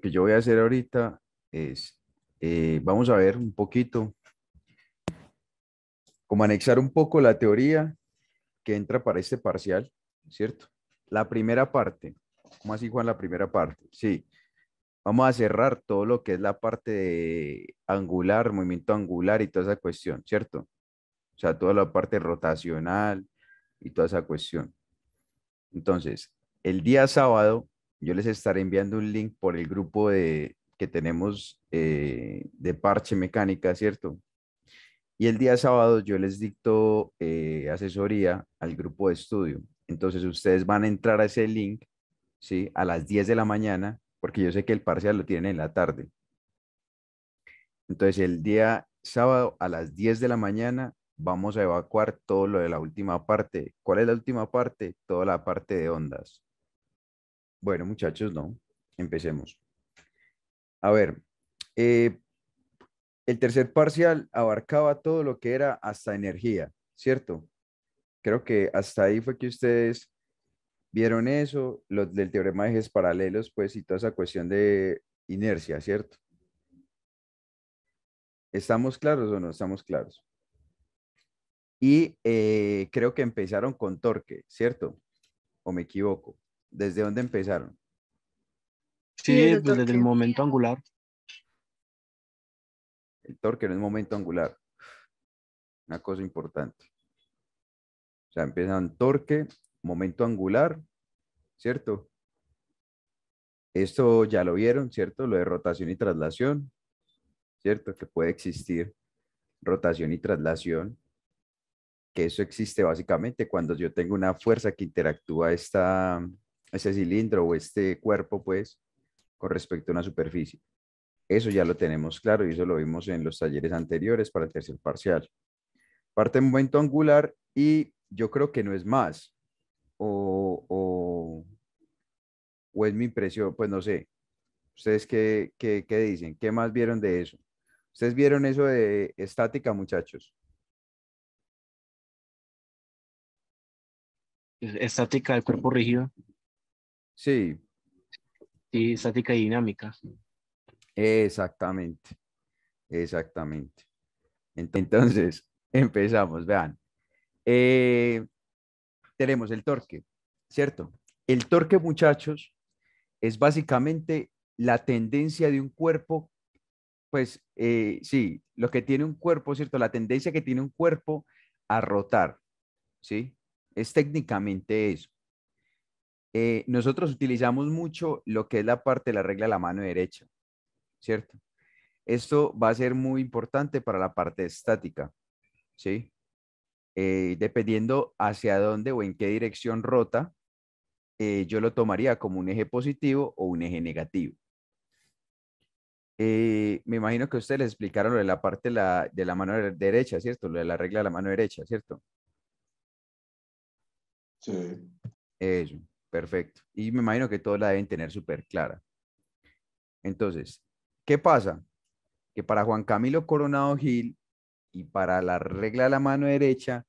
que yo voy a hacer ahorita es, eh, vamos a ver un poquito, como anexar un poco la teoría que entra para este parcial, ¿cierto? La primera parte, ¿cómo así Juan? La primera parte, sí. Vamos a cerrar todo lo que es la parte angular, movimiento angular y toda esa cuestión, ¿cierto? O sea, toda la parte rotacional y toda esa cuestión. Entonces, el día sábado yo les estaré enviando un link por el grupo de, que tenemos eh, de parche mecánica, ¿cierto? Y el día sábado yo les dicto eh, asesoría al grupo de estudio. Entonces ustedes van a entrar a ese link, ¿sí? A las 10 de la mañana, porque yo sé que el parcial lo tienen en la tarde. Entonces el día sábado a las 10 de la mañana vamos a evacuar todo lo de la última parte. ¿Cuál es la última parte? Toda la parte de ondas. Bueno, muchachos, no. Empecemos. A ver, eh, el tercer parcial abarcaba todo lo que era hasta energía, ¿cierto? Creo que hasta ahí fue que ustedes vieron eso, los del teorema de ejes paralelos, pues, y toda esa cuestión de inercia, ¿cierto? ¿Estamos claros o no estamos claros? Y eh, creo que empezaron con torque, ¿cierto? ¿O me equivoco? ¿Desde dónde empezaron? Sí, desde, el momento angular. El torque no es momento angular. Una cosa importante. O sea, empiezan torque, momento angular, ¿cierto? Esto ya lo vieron, ¿cierto? Lo de rotación y traslación, ¿cierto? Que puede existir rotación y traslación, que eso existe básicamente cuando yo tengo una fuerza que interactúa esta, este cilindro o este cuerpo, pues, con respecto a una superficie. Eso ya lo tenemos claro y eso lo vimos en los talleres anteriores para el tercer parcial. Parte en momento angular y yo creo que no es más. O, es mi impresión, pues no sé. ¿Ustedes qué, qué dicen? ¿Qué más vieron de eso? ¿Ustedes vieron eso de estática, muchachos? Estática del cuerpo rígido. Sí. Sí, estática y dinámica. Exactamente, exactamente. Entonces, empezamos, vean. Eh, tenemos el torque, ¿cierto? El torque, muchachos, es básicamente la tendencia de un cuerpo, pues eh, sí, lo que tiene un cuerpo, ¿cierto? La tendencia que tiene un cuerpo a rotar, ¿sí? Es técnicamente eso. Eh, nosotros utilizamos mucho lo que es la parte de la regla de la mano derecha, ¿cierto? Esto va a ser muy importante para la parte estática, ¿sí? Eh, dependiendo hacia dónde o en qué dirección rota, eh, yo lo tomaría como un eje positivo o un eje negativo. me imagino que ustedes les explicaron lo de la parte la, de la mano derecha, ¿cierto? Lo de la regla de la mano derecha, ¿cierto? Sí. Eso. Perfecto. Y me imagino que todos la deben tener súper clara. Entonces, ¿qué pasa? Que para Juan Camilo Coronado Gil y para la regla de la mano derecha,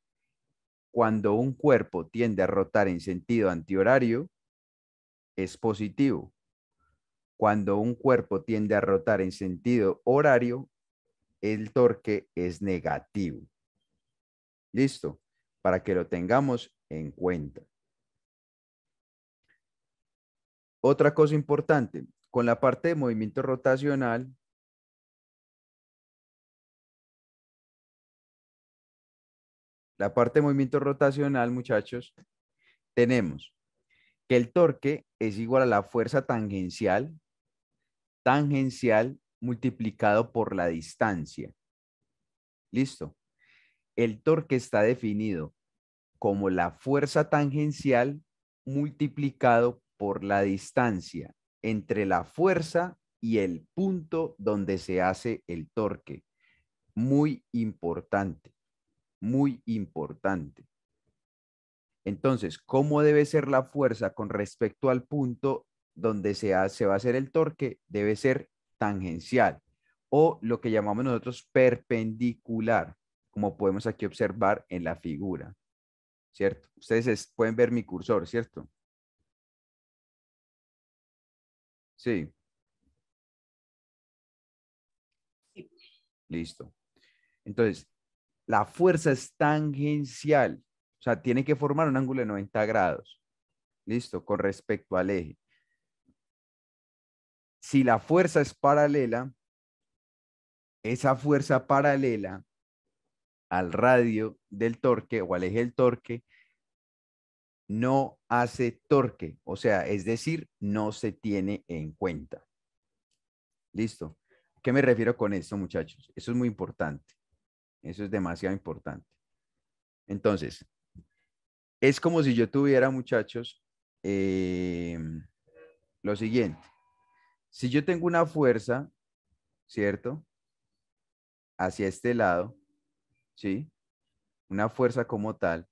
cuando un cuerpo tiende a rotar en sentido antihorario, es positivo. Cuando un cuerpo tiende a rotar en sentido horario, el torque es negativo. Listo, para que lo tengamos en cuenta. Otra cosa importante, con la parte de movimiento rotacional, la parte de movimiento rotacional, muchachos, tenemos que el torque es igual a la fuerza tangencial, tangencial multiplicado por la distancia. Listo. El torque está definido como la fuerza tangencial multiplicado por la distancia entre la fuerza y el punto donde se hace el torque. Muy importante, muy importante. Entonces, ¿cómo debe ser la fuerza con respecto al punto donde se, hace, va a hacer el torque? Debe ser tangencial o lo que llamamos nosotros perpendicular, como podemos aquí observar en la figura, ¿cierto? Ustedes pueden ver mi cursor, ¿cierto? Sí. Listo. Entonces, la fuerza es tangencial. O sea, tiene que formar un ángulo de 90 grados. Listo, con respecto al eje. Si la fuerza es paralela, esa fuerza paralela al radio del torque o al eje del torque no hace torque, o sea, es decir, no se tiene en cuenta. Listo. ¿Qué me refiero con esto, muchachos? Eso es muy importante. Eso es demasiado importante. Entonces, es como si yo tuviera, muchachos, eh, lo siguiente. Si yo tengo una fuerza, ¿cierto? Hacia este lado, ¿sí? Una fuerza como tal.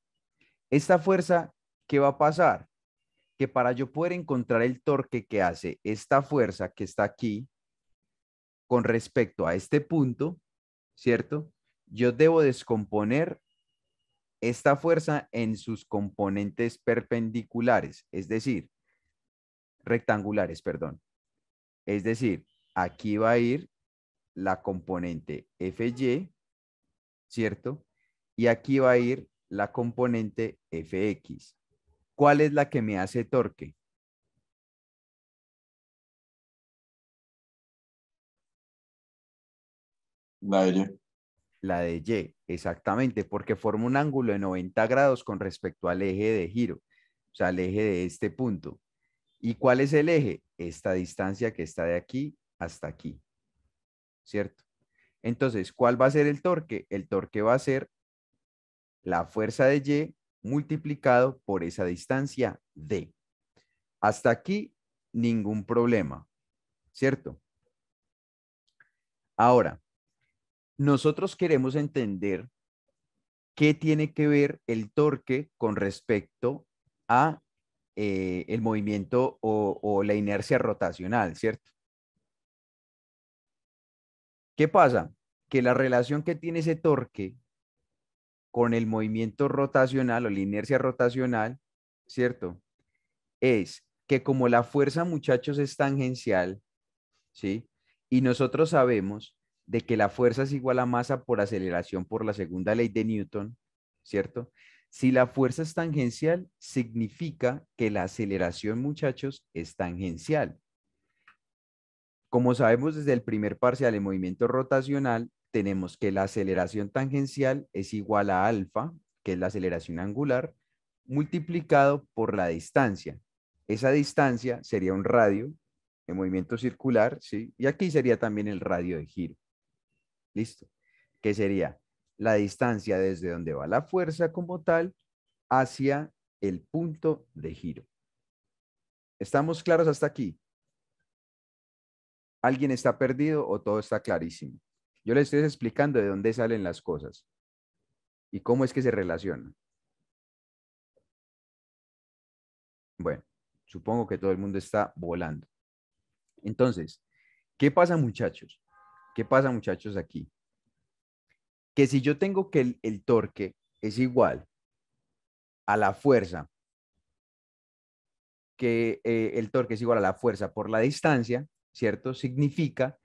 Esta fuerza ¿qué va a pasar? Que para yo poder encontrar el torque que hace esta fuerza que está aquí con respecto a este punto, ¿cierto? Yo debo descomponer esta fuerza en sus componentes perpendiculares, es decir, rectangulares, perdón. Es decir, aquí va a ir la componente FY, ¿cierto? Y aquí va a ir la componente FX. ¿Cuál es la que me hace torque? La de Y. La de Y, exactamente, porque forma un ángulo de 90 grados con respecto al eje de giro, o sea, al eje de este punto. ¿Y cuál es el eje? Esta distancia que está de aquí hasta aquí, ¿cierto? Entonces, ¿cuál va a ser el torque? El torque va a ser la fuerza de Y multiplicado por esa distancia D. Hasta aquí, ningún problema, ¿cierto? Ahora, nosotros queremos entender qué tiene que ver el torque con respecto a eh, el movimiento o la inercia rotacional, ¿cierto? ¿Qué pasa? Que la relación que tiene ese torque con el movimiento rotacional o la inercia rotacional, ¿cierto? Es que como la fuerza, muchachos, es tangencial, ¿sí? Y nosotros sabemos de que la fuerza es igual a masa por aceleración por la segunda ley de Newton, ¿cierto? Si la fuerza es tangencial, significa que la aceleración, muchachos, es tangencial. Como sabemos desde el primer parcial, el movimiento rotacional tenemos que la aceleración tangencial es igual a alfa, que es la aceleración angular, multiplicado por la distancia. Esa distancia sería un radio de movimiento circular, ¿sí? Y aquí sería también el radio de giro. ¿Listo? Que sería la distancia desde donde va la fuerza como tal hacia el punto de giro. ¿Estamos claros hasta aquí? ¿Alguien está perdido o todo está clarísimo? Yo les estoy explicando de dónde salen las cosas y cómo es que se relacionan. Bueno, supongo que todo el mundo está volando. Entonces, ¿qué pasa muchachos? ¿Qué pasa muchachos aquí? Que si yo tengo que el, torque es igual a la fuerza, que eh, el torque es igual a la fuerza por la distancia, ¿cierto? Significa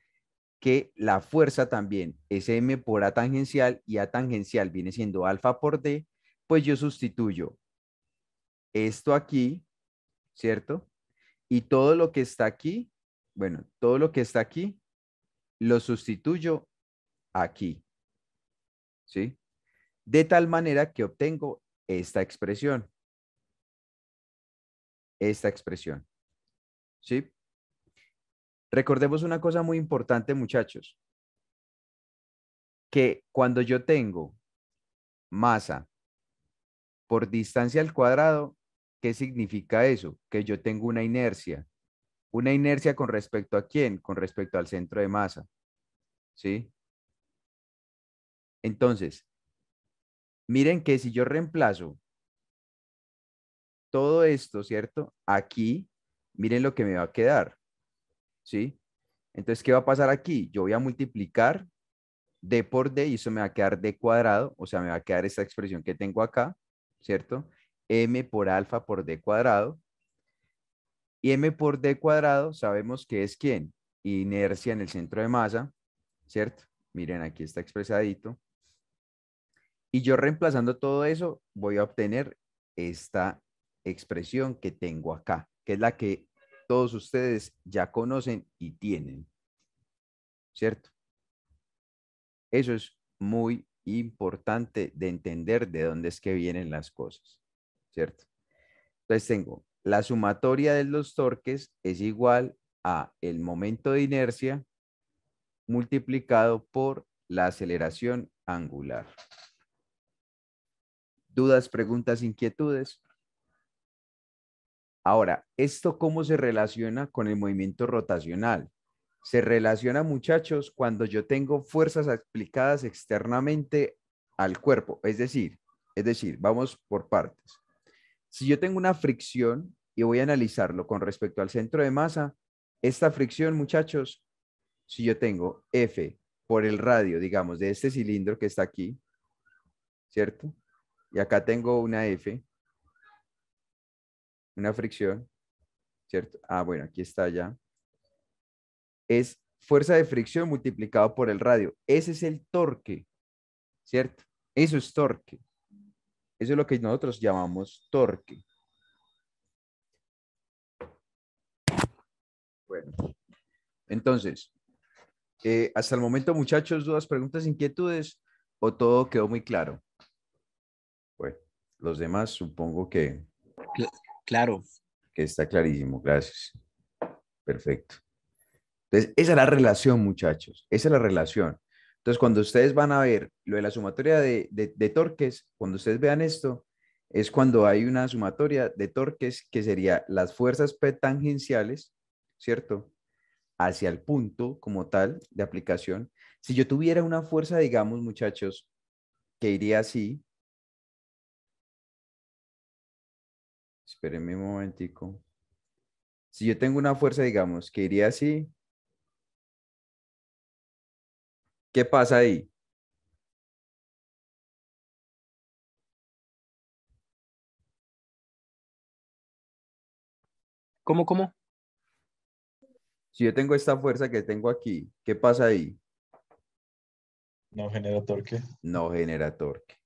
que la fuerza también es m por a tangencial y a tangencial viene siendo alfa por d, pues yo sustituyo esto aquí, ¿cierto? Y todo lo que está aquí, bueno, todo lo que está aquí, lo sustituyo aquí, ¿sí? De tal manera que obtengo esta expresión. Esta expresión, ¿sí? Recordemos una cosa muy importante, muchachos, que cuando yo tengo masa por distancia al cuadrado, ¿qué significa eso? Que yo tengo una inercia. ¿Una inercia con respecto a quién? Con respecto al centro de masa. ¿Sí? Entonces, miren que si yo reemplazo todo esto, ¿cierto? Aquí, miren lo que me va a quedar. ¿sí? Entonces, ¿qué va a pasar aquí? Yo voy a multiplicar d por d y eso me va a quedar d cuadrado, o sea, me va a quedar esta expresión que tengo acá, ¿cierto? m por alfa por d cuadrado. Y m por d cuadrado sabemos que es quién? Inercia en el centro de masa, ¿cierto? Miren, aquí está expresadito. Y yo reemplazando todo eso, voy a obtener esta expresión que tengo acá, que es la que todos ustedes ya conocen y tienen. ¿Cierto? Eso es muy importante de entender de dónde es que vienen las cosas. ¿Cierto? Entonces tengo la sumatoria de los torques es igual a el momento de inercia multiplicado por la aceleración angular. ¿Dudas, preguntas, inquietudes? Ahora, ¿esto cómo se relaciona con el movimiento rotacional? Se relaciona, muchachos, cuando yo tengo fuerzas aplicadas externamente al cuerpo. Es decir, es decir, vamos por partes. Si yo tengo una fricción y voy a analizarlo con respecto al centro de masa, esta fricción, muchachos, si yo tengo F por el radio, digamos, de este cilindro que está aquí, ¿cierto? Y acá tengo una F, una fricción, ¿cierto? Ah, bueno, aquí está ya. Es fuerza de fricción multiplicado por el radio. Ese es el torque, ¿cierto? Eso es torque. Eso es lo que nosotros llamamos torque. Bueno, entonces, eh, hasta el momento, muchachos, dudas, preguntas, inquietudes, o todo quedó muy claro. Bueno, los demás supongo que... Claro. Que está clarísimo, gracias. Perfecto. Entonces, esa es la relación, muchachos. Esa es la relación. Entonces, cuando ustedes van a ver lo de la sumatoria de, torques, cuando ustedes vean esto, es cuando hay una sumatoria de torques que sería las fuerzas tangenciales, ¿cierto? Hacia el punto como tal de aplicación. Si yo tuviera una fuerza, digamos, muchachos, que iría así, espérenme un momentico. Si yo tengo una fuerza, digamos, que iría así, ¿qué pasa ahí? ¿Cómo, cómo? Si yo tengo esta fuerza que tengo aquí, ¿qué pasa ahí? No genera torque. No genera torque.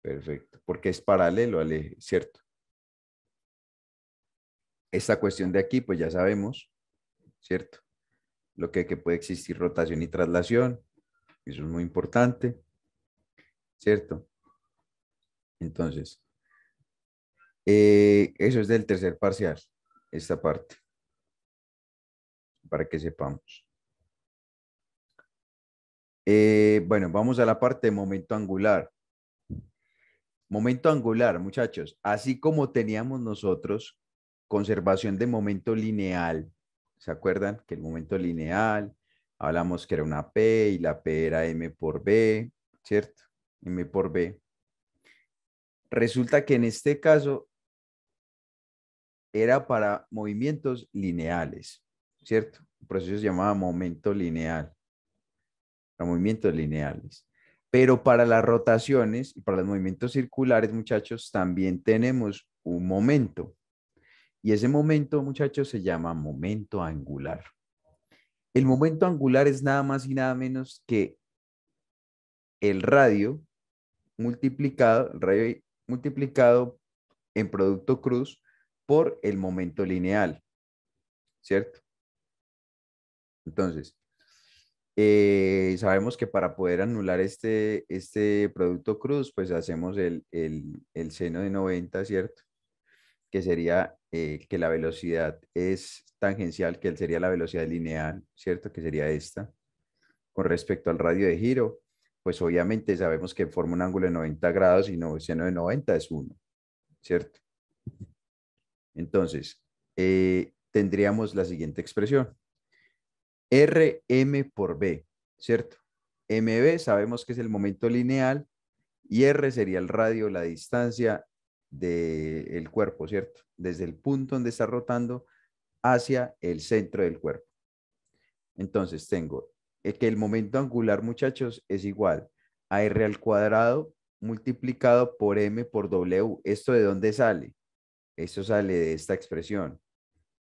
Perfecto, porque es paralelo al eje, ¿cierto? Esta cuestión de aquí, pues ya sabemos, ¿cierto? Lo que, puede existir rotación y traslación, eso es muy importante, ¿cierto? Entonces, eh, eso es del tercer parcial, esta parte, para que sepamos. Eh, bueno, vamos a la parte de momento angular. Momento angular, muchachos, así como teníamos nosotros conservación de momento lineal. ¿Se acuerdan? Que el momento lineal, hablamos que era una P y la P era M por B, ¿cierto? M por B. Resulta que en este caso era para movimientos lineales, ¿cierto? El proceso se llamaba momento lineal, para movimientos lineales. Pero para las rotaciones y para los movimientos circulares, muchachos, también tenemos un momento. Y ese momento, muchachos, se llama momento angular. El momento angular es nada más y nada menos que el radio multiplicado, el radio multiplicado en producto cruz por el momento lineal, ¿cierto? Entonces, eh, sabemos que para poder anular este, este producto cruz, pues hacemos el, el seno de 90, ¿cierto? que sería eh, que la velocidad es tangencial, que sería la velocidad lineal, ¿cierto? Que sería esta. Con respecto al radio de giro, pues obviamente sabemos que forma un ángulo de 90 grados y no, seno de 90 es 1, ¿cierto? Entonces, eh, tendríamos la siguiente expresión. RM por B, ¿cierto? MB sabemos que es el momento lineal y R sería el radio, la distancia del cuerpo, ¿cierto? Desde el punto donde está rotando hacia el centro del cuerpo. Entonces tengo eh, que el momento angular, muchachos, es igual a R al cuadrado multiplicado por M por W. ¿Esto de dónde sale? Esto sale de esta expresión.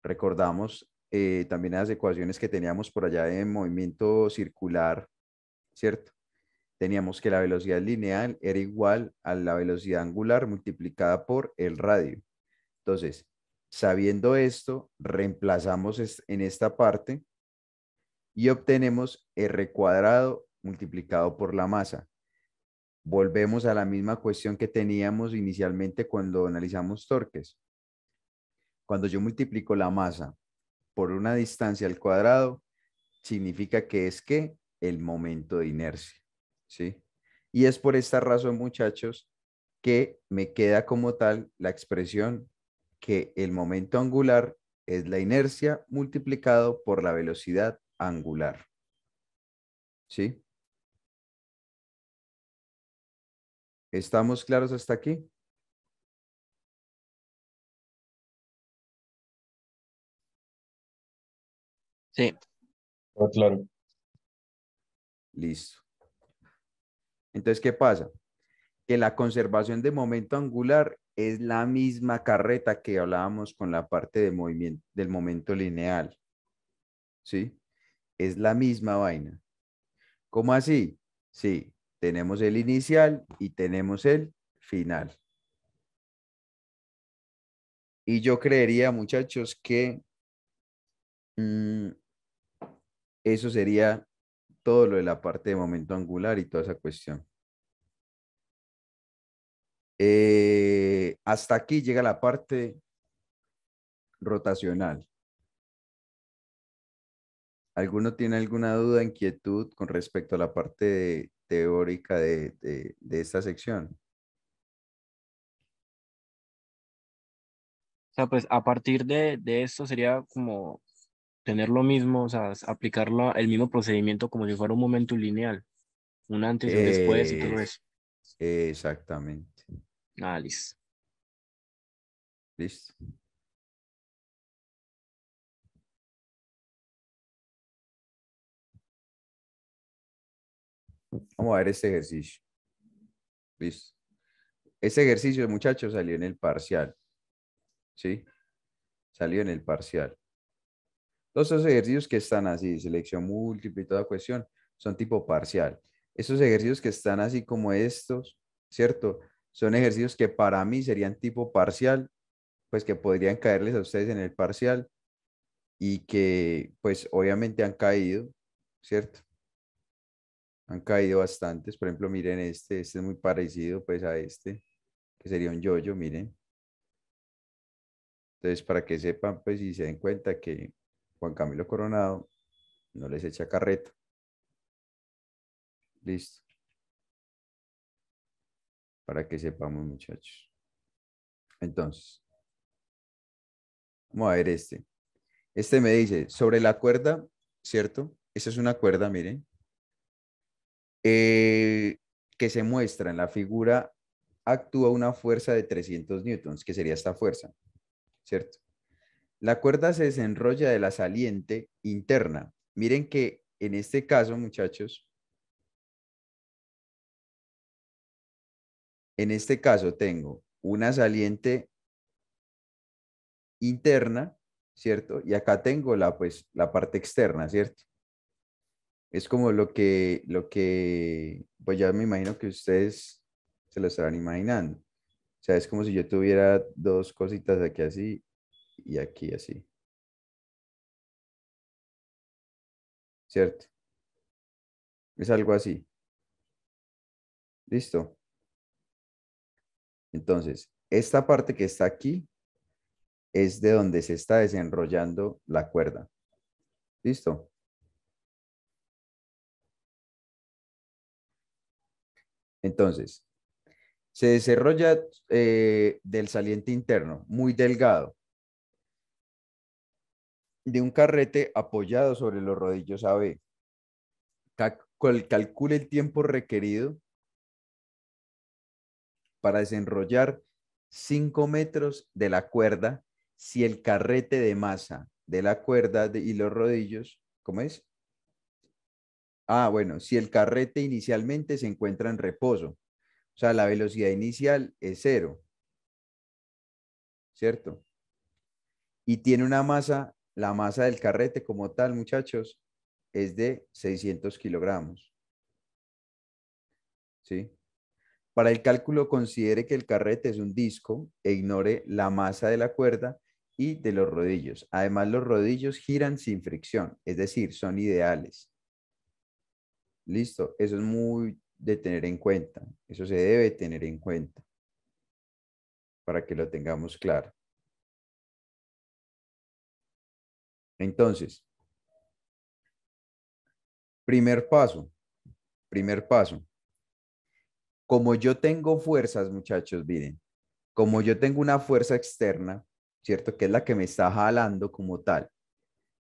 Recordamos eh, también las ecuaciones que teníamos por allá en movimiento circular, ¿cierto? teníamos que la velocidad lineal era igual a la velocidad angular multiplicada por el radio. Entonces, sabiendo esto, reemplazamos en esta parte y obtenemos R cuadrado multiplicado por la masa. Volvemos a la misma cuestión que teníamos inicialmente cuando analizamos torques. Cuando yo multiplico la masa por una distancia al cuadrado, significa que es que el momento de inercia. ¿sí? Y es por esta razón, muchachos, que me queda como tal la expresión que el momento angular es la inercia multiplicado por la velocidad angular. ¿Sí? ¿Estamos claros hasta aquí? Sí. claro. Listo. Entonces, ¿qué pasa? Que la conservación de momento angular es la misma carreta que hablábamos con la parte de movimiento, del momento lineal. ¿Sí? Es la misma vaina. ¿Cómo así? Sí, tenemos el inicial y tenemos el final. Y yo creería, muchachos, que mm, eso sería todo lo de la parte de momento angular y toda esa cuestión. Eh, hasta aquí llega la parte rotacional. ¿Alguno tiene alguna duda, inquietud con respecto a la parte teórica de, de, esta sección? O sea, pues a partir de, de esto sería como tener lo mismo, o sea, aplicarlo el mismo procedimiento como si fuera un momento lineal, un antes y un después y todo eso. Exactamente. Ah, listo. Listo. Vamos a ver este ejercicio. Listo. Este ejercicio, muchachos, salió en el parcial. ¿Sí? Salió en el parcial. Todos esos ejercicios que están así, selección múltiple y toda cuestión, son tipo parcial. Esos ejercicios que están así como estos, ¿cierto? Son ejercicios que para mí serían tipo parcial, pues que podrían caerles a ustedes en el parcial y que pues obviamente han caído, ¿cierto? Han caído bastantes. Por ejemplo, miren este, este es muy parecido pues a este, que sería un yoyo, -yo, miren. Entonces, para que sepan pues y se den cuenta que Juan Camilo Coronado no les echa carreta. Listo. Para que sepamos, muchachos. Entonces, vamos a ver este. Este me dice, sobre la cuerda, ¿cierto? Esa es una cuerda, miren. Eh, que se muestra en la figura actúa una fuerza de 300 newtons, que sería esta fuerza, ¿cierto? La cuerda se desenrolla de la saliente interna. Miren que en este caso, muchachos, en este caso tengo una saliente interna, ¿cierto? Y acá tengo la, pues, la parte externa, ¿cierto? Es como lo que, lo que, pues ya me imagino que ustedes se lo estarán imaginando. O sea, es como si yo tuviera dos cositas aquí así y aquí así. ¿Cierto? Es algo así. ¿Listo? Entonces, esta parte que está aquí es de donde se está desenrollando la cuerda. ¿Listo? Entonces, se desarrolla eh, del saliente interno, muy delgado de un carrete apoyado sobre los rodillos AB. Calcule el tiempo requerido para desenrollar 5 metros de la cuerda si el carrete de masa de la cuerda y los rodillos, ¿cómo es? Ah, bueno, si el carrete inicialmente se encuentra en reposo, o sea, la velocidad inicial es cero, ¿cierto? Y tiene una masa la masa del carrete como tal, muchachos, es de 600 kilogramos. ¿Sí? Para el cálculo considere que el carrete es un disco e ignore la masa de la cuerda y de los rodillos. Además, los rodillos giran sin fricción, es decir, son ideales. Listo, eso es muy de tener en cuenta, eso se debe tener en cuenta para que lo tengamos claro. Entonces, primer paso, primer paso. Como yo tengo fuerzas, muchachos, miren, como yo tengo una fuerza externa, ¿cierto? Que es la que me está jalando como tal.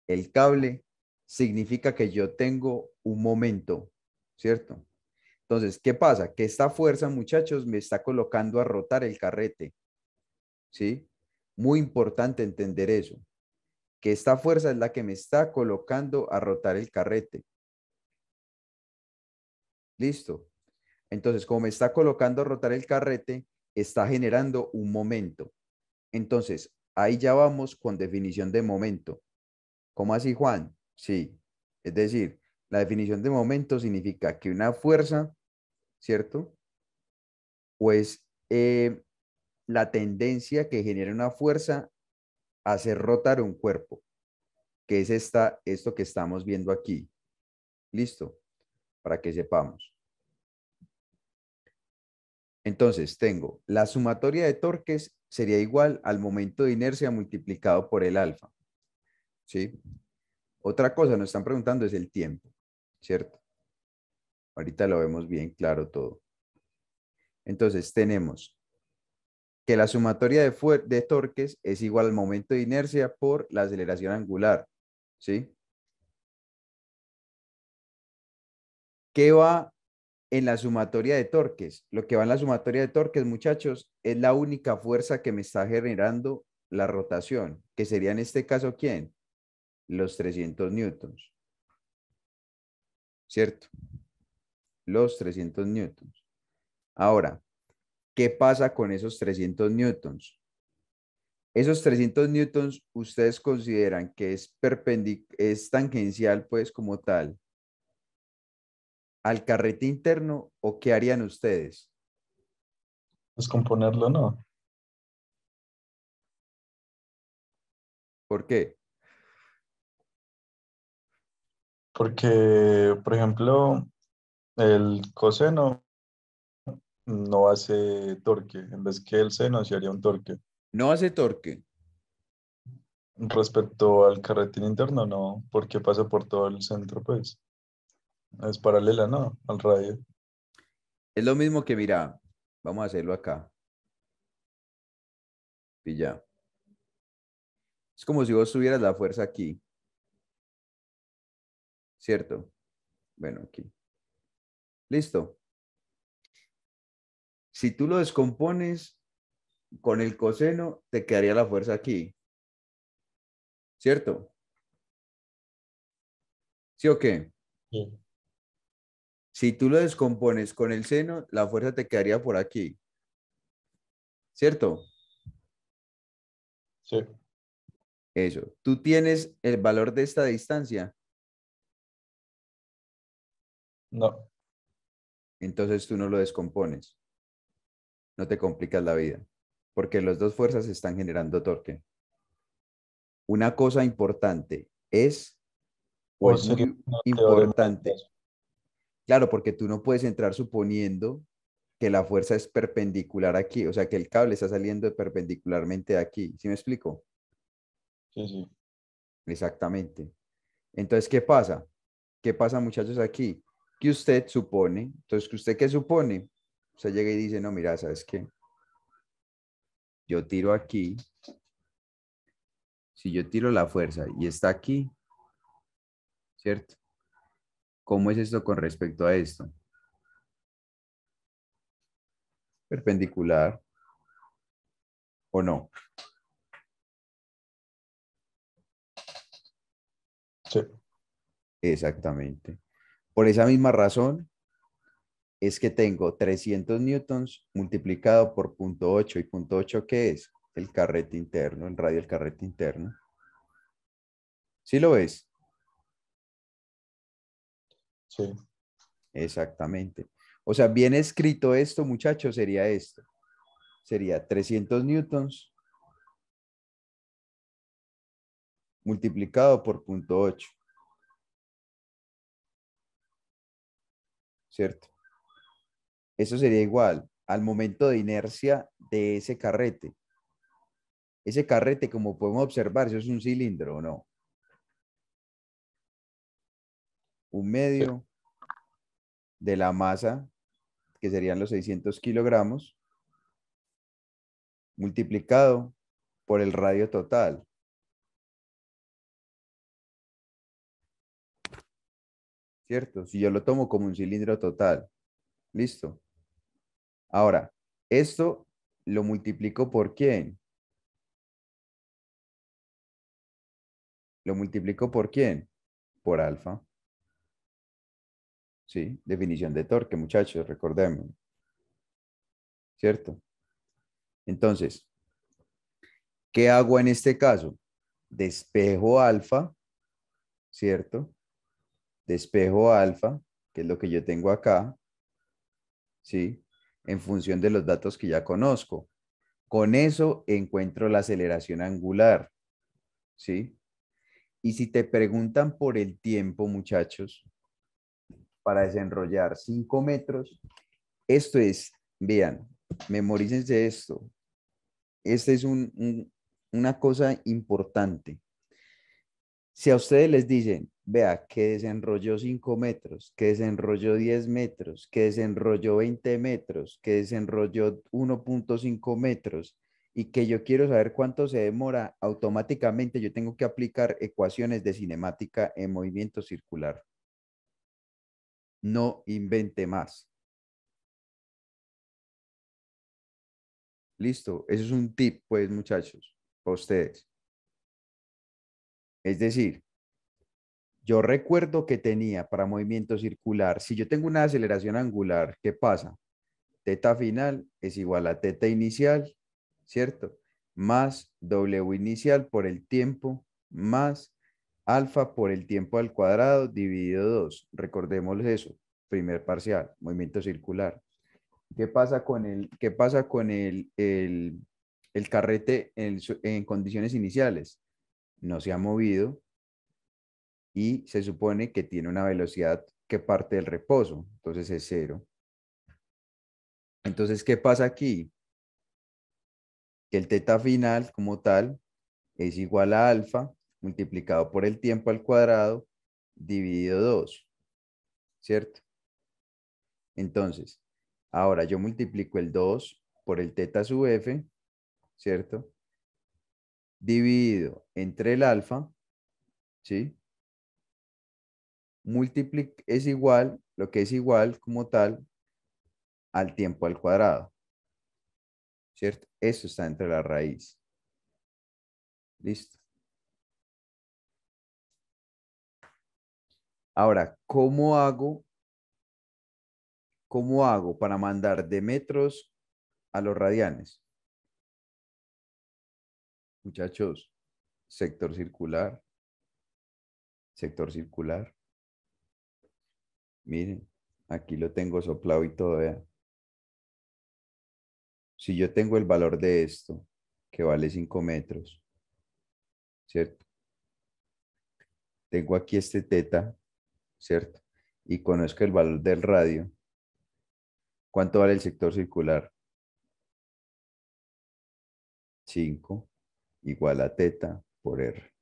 El cable significa que yo tengo un momento, ¿cierto? Entonces, ¿qué pasa? Que esta fuerza, muchachos, me está colocando a rotar el carrete, ¿sí? Muy importante entender eso que esta fuerza es la que me está colocando a rotar el carrete. Listo. Entonces, como me está colocando a rotar el carrete, está generando un momento. Entonces, ahí ya vamos con definición de momento. ¿Cómo así, Juan? Sí. Es decir, la definición de momento significa que una fuerza, ¿cierto? Pues eh, la tendencia que genera una fuerza hacer rotar un cuerpo, que es esta, esto que estamos viendo aquí. Listo, para que sepamos. Entonces tengo la sumatoria de torques sería igual al momento de inercia multiplicado por el alfa. ¿Sí? Otra cosa nos están preguntando es el tiempo, ¿cierto? Ahorita lo vemos bien claro todo. Entonces tenemos que la sumatoria de, de torques es igual al momento de inercia por la aceleración angular. ¿Sí? ¿Qué va en la sumatoria de torques? Lo que va en la sumatoria de torques, muchachos, es la única fuerza que me está generando la rotación, que sería en este caso, ¿quién? Los 300 newtons. ¿Cierto? Los 300 newtons. Ahora, ¿Qué pasa con esos 300 newtons? Esos 300 newtons, ¿ustedes consideran que es, es tangencial, pues, como tal, al carrete interno o qué harían ustedes? Descomponerlo, pues, no. ¿Por qué? Porque, por ejemplo, el coseno no hace torque. En vez que seno se haría un torque. No hace torque. Respecto al carretín interno, no, porque pasa por todo el centro, pues. Es paralela, ¿no? Al radio. Es lo mismo que, mira, vamos a hacerlo acá. Y ya. Es como si vos tuvieras la fuerza aquí. ¿Cierto? Bueno, aquí. Listo si tú lo descompones con el coseno, te quedaría la fuerza aquí. ¿Cierto? ¿Sí o qué? Sí. Si tú lo descompones con el seno, la fuerza te quedaría por aquí. ¿Cierto? Sí. Eso. ¿Tú tienes el valor de esta distancia? No. Entonces tú no lo descompones no te complicas la vida, porque las dos fuerzas están generando torque. Una cosa importante es, es importante, claro, porque tú no puedes entrar suponiendo que la fuerza es perpendicular aquí, o sea, que el cable está saliendo perpendicularmente de aquí, ¿sí me explico? Sí, sí. Exactamente. Entonces, ¿qué pasa? ¿Qué pasa, muchachos, aquí? Que usted supone, entonces, ¿usted qué supone? O sea, llega y dice, no, mira, ¿sabes qué? Yo tiro aquí. Si yo tiro la fuerza y está aquí, ¿cierto? ¿Cómo es esto con respecto a esto? Perpendicular o no. Sí. Exactamente. Por esa misma razón, es que tengo 300 newtons multiplicado por 0.8. ¿Y .8 qué es? El carrete interno, el radio del carrete interno. ¿Sí lo ves? Sí. Exactamente. O sea, bien escrito esto, muchachos, sería esto. Sería 300 newtons multiplicado por 0.8. ¿Cierto? eso sería igual al momento de inercia de ese carrete. Ese carrete, como podemos observar, si es un cilindro o no. Un medio de la masa, que serían los 600 kilogramos, multiplicado por el radio total. ¿Cierto? Si yo lo tomo como un cilindro total. Listo. Ahora, esto lo multiplico por quién. Lo multiplico por quién? Por alfa. ¿Sí? Definición de torque, muchachos, recordemos. ¿Cierto? Entonces, ¿qué hago en este caso? Despejo alfa, ¿cierto? Despejo alfa, que es lo que yo tengo acá, ¿sí? en función de los datos que ya conozco. Con eso encuentro la aceleración angular, ¿sí? Y si te preguntan por el tiempo, muchachos, para desenrollar 5 metros, esto es, vean, memorícense esto. Esta es una cosa importante. Si a ustedes les dicen, vea, que desenrolló 5 metros, que desenrolló 10 metros, que desenrolló 20 metros, que desenrolló 1.5 metros y que yo quiero saber cuánto se demora, automáticamente yo tengo que aplicar ecuaciones de cinemática en movimiento circular. No invente más. Listo, eso es un tip, pues muchachos, para ustedes. Es decir, yo recuerdo que tenía para movimiento circular, si yo tengo una aceleración angular, ¿qué pasa? Teta final es igual a teta inicial, ¿cierto? Más W inicial por el tiempo, más alfa por el tiempo al cuadrado dividido 2. Recordemos eso, primer parcial, movimiento circular. ¿Qué pasa con el, qué pasa con el, el, carrete en condiciones iniciales? No se ha movido, y se supone que tiene una velocidad que parte del reposo, entonces es cero. Entonces, ¿qué pasa aquí? Que el teta final como tal es igual a alfa multiplicado por el tiempo al cuadrado dividido 2, ¿cierto? Entonces, ahora yo multiplico el 2 por el teta sub f, ¿cierto? Dividido entre el alfa, ¿sí? multiplic es igual, lo que es igual como tal, al tiempo al cuadrado. ¿Cierto? Eso está entre la raíz. Listo. Ahora, ¿cómo hago? ¿Cómo hago para mandar de metros a los radianes? Muchachos, sector circular, sector circular, Miren, aquí lo tengo soplado y todo, Si yo tengo el valor de esto, que vale 5 metros, ¿cierto? Tengo aquí este teta, ¿cierto? Y conozco el valor del radio. ¿Cuánto vale el sector circular? 5 igual a teta por R.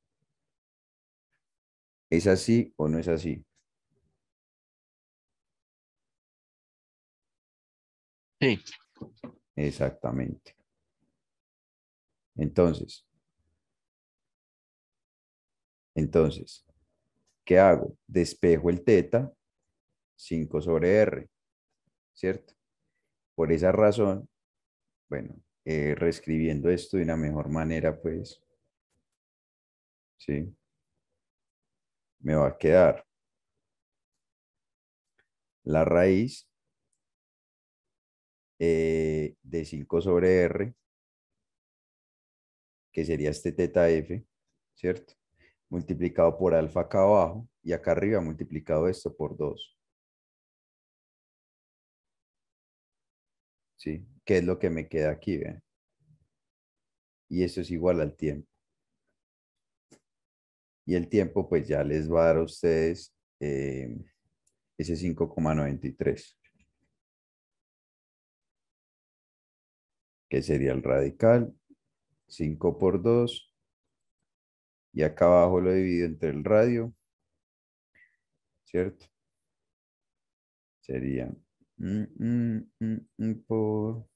¿Es así o no es así? Exactamente. Entonces, entonces, ¿qué hago? Despejo el teta 5 sobre R, ¿cierto? Por esa razón, bueno, eh, reescribiendo esto de una mejor manera, pues, ¿sí? Me va a quedar la raíz eh, de 5 sobre R, que sería este teta F, ¿cierto? Multiplicado por alfa acá abajo y acá arriba multiplicado esto por 2. ¿Sí? ¿Qué es lo que me queda aquí? Y eso es igual al tiempo. Y el tiempo pues ya les va a dar a ustedes eh, ese 5,93. que sería el radical, 5 por 2, y acá abajo lo divido entre el radio, ¿cierto? Sería mm, por...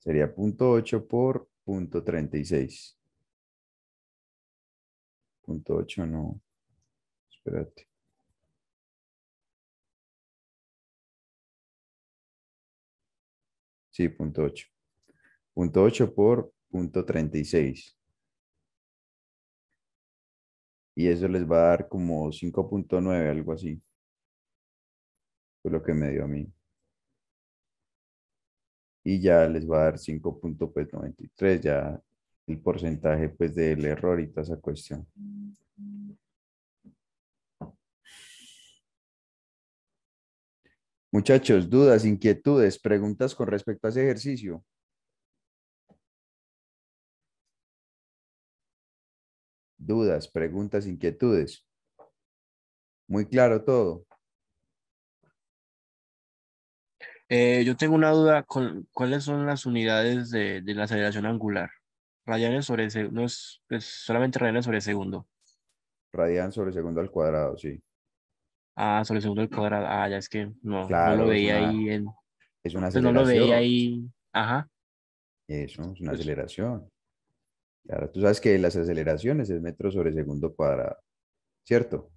Sería punto 8 por punto 36. Punto 8 no espérate. Sí, punto 8. Punto 8 por punto 36. Y eso les va a dar como 5.9, algo así. Fue lo que me dio a mí. Y ya les va a dar 5.93, pues, ya el porcentaje pues del error y toda esa cuestión. Muchachos, dudas, inquietudes, preguntas con respecto a ese ejercicio. Dudas, preguntas, inquietudes. Muy claro todo. Eh, yo tengo una duda, con, ¿cuáles son las unidades de, la aceleración angular? Radianes sobre segundo, no es, solamente radianes sobre segundo. Radian sobre segundo al cuadrado, sí. Ah, sobre Segundo al Cuadrado. Ah, ya es que no, no lo veía ahí Es una aceleración. Pues, no lo veía ahí. Ajá. Eso, es una pues aceleración. Claro, tú sabes que las aceleraciones es metro sobre segundo cuadrado, ¿cierto?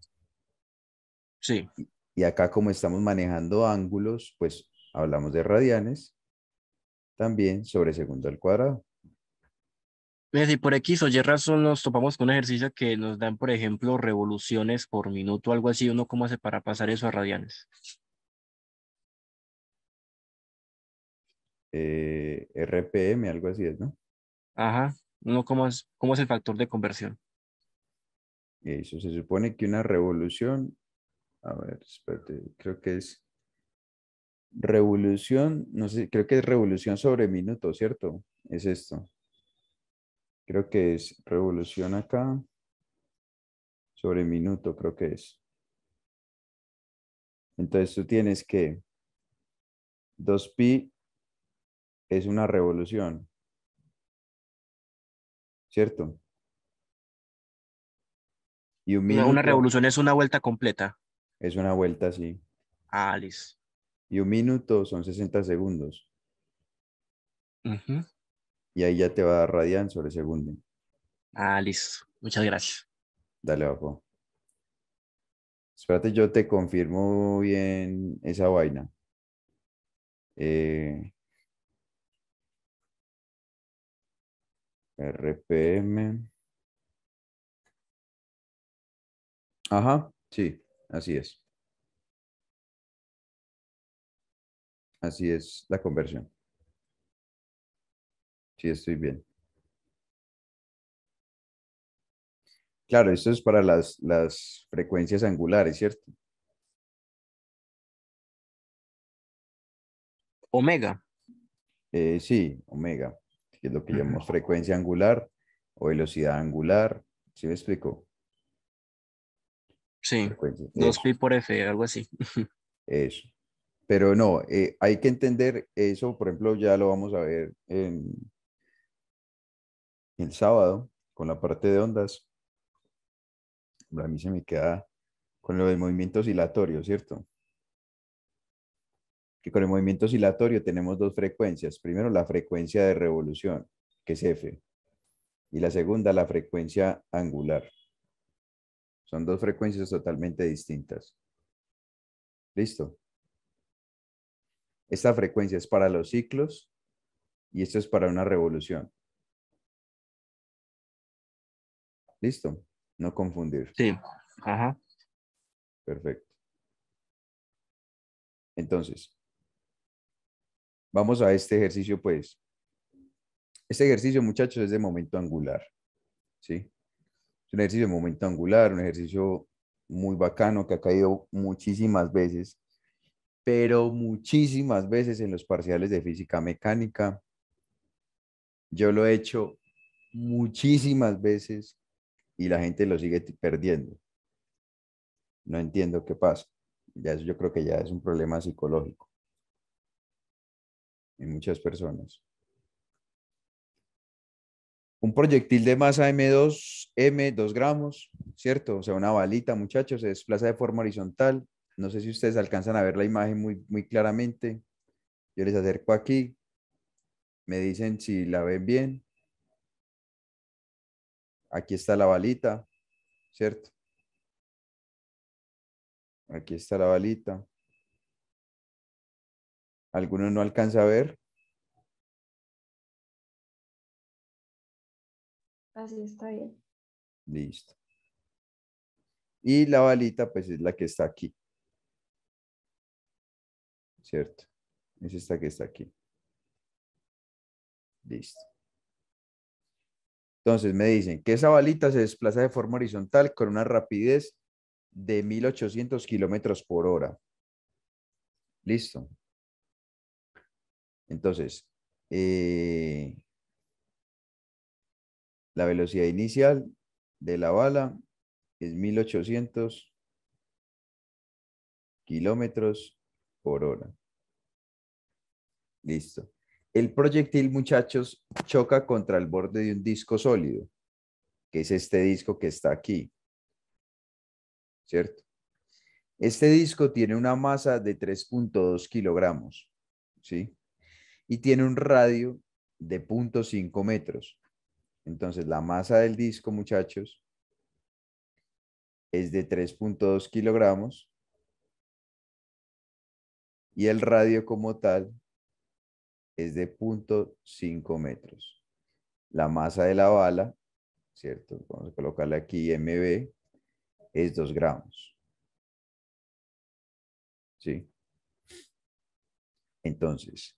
Sí. Y acá como estamos manejando ángulos, pues hablamos de radianes también sobre segundo al cuadrado. Si por X o Y razón nos topamos con un ejercicio que nos dan, por ejemplo, revoluciones por minuto, o algo así, ¿uno cómo hace para pasar eso a radianes? Eh, RPM, algo así es, ¿no? Ajá. ¿Uno cómo es, cómo es el factor de conversión? Eso se supone que una revolución, a ver, espérate, creo que es revolución, no sé, creo que es revolución sobre minuto, ¿cierto? Es esto creo que es revolución acá sobre minuto, creo que es. Entonces tú tienes que 2pi es una revolución. ¿Cierto? Y una revolución es una vuelta completa. Es una vuelta, sí. Alice. Ah, y un minuto son 60 segundos. Ajá y ahí ya te va a dar radian sobre segundo. Ah, listo. Muchas gracias. Dale, abajo. Espérate, yo te confirmo bien esa vaina. Eh, RPM. Ajá, sí, así es. Así es la conversión estoy bien. Claro, esto es para las, las frecuencias angulares, ¿cierto? Omega. Eh, sí, omega, que es lo que llamamos frecuencia angular o velocidad angular. ¿Sí me explico? Sí, 2pi por f, algo así. Eso. Pero no, eh, hay que entender eso, por ejemplo, ya lo vamos a ver en, el sábado con la parte de ondas, a mí se me queda con lo del movimiento oscilatorio, ¿cierto? Que con el movimiento oscilatorio tenemos dos frecuencias. Primero, la frecuencia de revolución, que es F. Y la segunda, la frecuencia angular. Son dos frecuencias totalmente distintas. ¿Listo? Esta frecuencia es para los ciclos y esto es para una revolución. Listo, no confundir. Sí, ajá. Perfecto. Entonces, vamos a este ejercicio, pues. Este ejercicio, muchachos, es de momento angular, ¿sí? Es un ejercicio de momento angular, un ejercicio muy bacano que ha caído muchísimas veces, pero muchísimas veces en los parciales de física mecánica. Yo lo he hecho muchísimas veces y la gente lo sigue perdiendo. No entiendo qué pasa. Ya eso yo creo que ya es un problema psicológico en muchas personas. Un proyectil de masa M2, M 2 gramos, ¿cierto? O sea, una balita, muchachos, se desplaza de forma horizontal. No sé si ustedes alcanzan a ver la imagen muy, muy claramente. Yo les acerco aquí. Me dicen si la ven bien. Aquí está la balita, ¿cierto? Aquí está la balita. ¿Alguno no alcanza a ver? Así está bien. Listo. Y la balita, pues es la que está aquí. ¿Cierto? Es esta que está aquí. Listo. Entonces me dicen que esa balita se desplaza de forma horizontal con una rapidez de 1800 kilómetros por hora. Listo. Entonces, eh, la velocidad inicial de la bala es 1800 kilómetros por hora. Listo. El proyectil, muchachos, choca contra el borde de un disco sólido, que es este disco que está aquí. ¿Cierto? Este disco tiene una masa de 3.2 kilogramos, ¿sí? Y tiene un radio de 0.5 metros. Entonces, la masa del disco, muchachos, es de 3.2 kilogramos y el radio como tal es de 0.5 metros. La masa de la bala, ¿cierto? Vamos a colocarle aquí MB, es 2 gramos. ¿Sí? Entonces,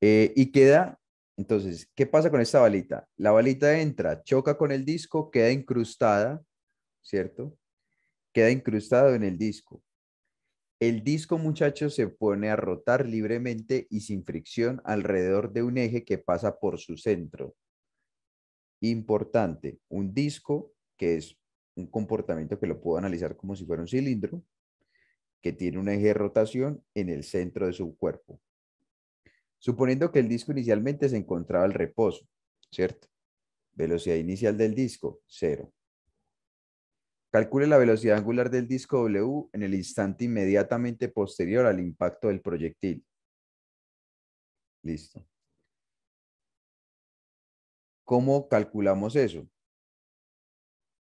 eh, y queda, entonces, ¿qué pasa con esta balita? La balita entra, choca con el disco, queda incrustada, ¿cierto? Queda incrustado en el disco. El disco, muchachos, se pone a rotar libremente y sin fricción alrededor de un eje que pasa por su centro. Importante, un disco, que es un comportamiento que lo puedo analizar como si fuera un cilindro, que tiene un eje de rotación en el centro de su cuerpo. Suponiendo que el disco inicialmente se encontraba al reposo, ¿cierto? Velocidad inicial del disco, cero. Calcule la velocidad angular del disco W en el instante inmediatamente posterior al impacto del proyectil. Listo. ¿Cómo calculamos eso?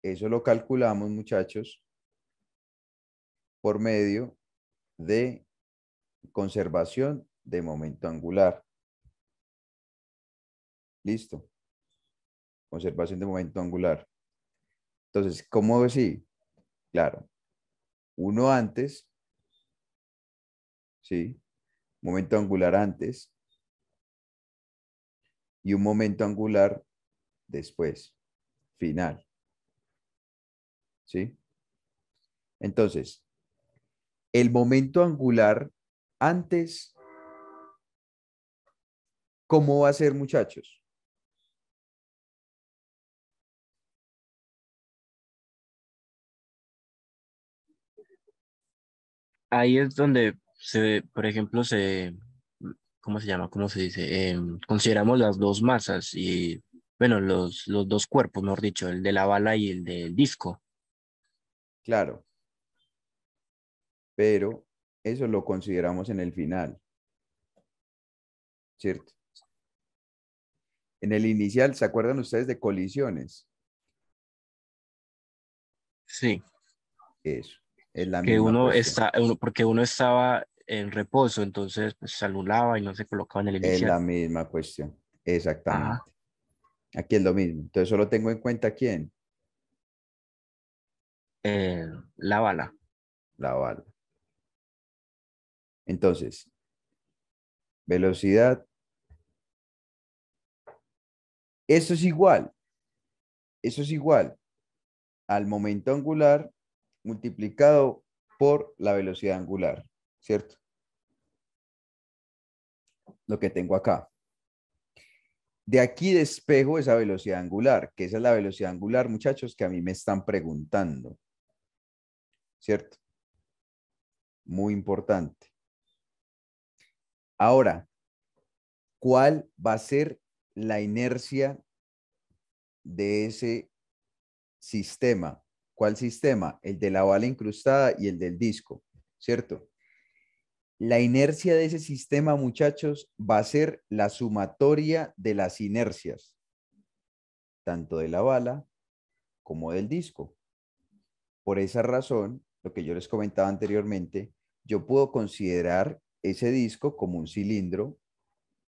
Eso lo calculamos, muchachos, por medio de conservación de momento angular. Listo. Conservación de momento angular. Entonces, ¿cómo decir? Claro, uno antes, ¿sí? Momento angular antes y un momento angular después, final. ¿Sí? Entonces, el momento angular antes, ¿cómo va a ser, muchachos? ahí es donde, se, por ejemplo, se, ¿cómo se llama? ¿Cómo se dice? Em, consideramos las dos masas y, bueno, los, los dos cuerpos, mejor dicho, el de la bala y el del disco. Claro. Pero eso lo consideramos en el final. ¿Cierto? En el inicial, ¿se acuerdan ustedes de colisiones? Sí. Eso uno está, porque uno estaba en reposo, entonces pues, se anulaba y no se colocaba en el inicial. Es la misma cuestión, exactamente. Ah. Aquí es lo mismo. Entonces solo tengo en cuenta quién. Eh, la bala. La bala. Entonces, velocidad. Eso es igual. Eso es igual al momento angular multiplicado por la velocidad angular, ¿cierto? Lo que tengo acá. De aquí despejo esa velocidad angular, que esa es la velocidad angular, muchachos, que a mí me están preguntando. ¿Cierto? Muy importante. Ahora, ¿cuál va a ser la inercia de ese sistema? ¿Cuál sistema? El de la bala incrustada y el del disco, ¿cierto? La inercia de ese sistema, muchachos, va a ser la sumatoria de las inercias, tanto de la bala como del disco. Por esa razón, lo que yo les comentaba anteriormente, yo puedo considerar ese disco como un cilindro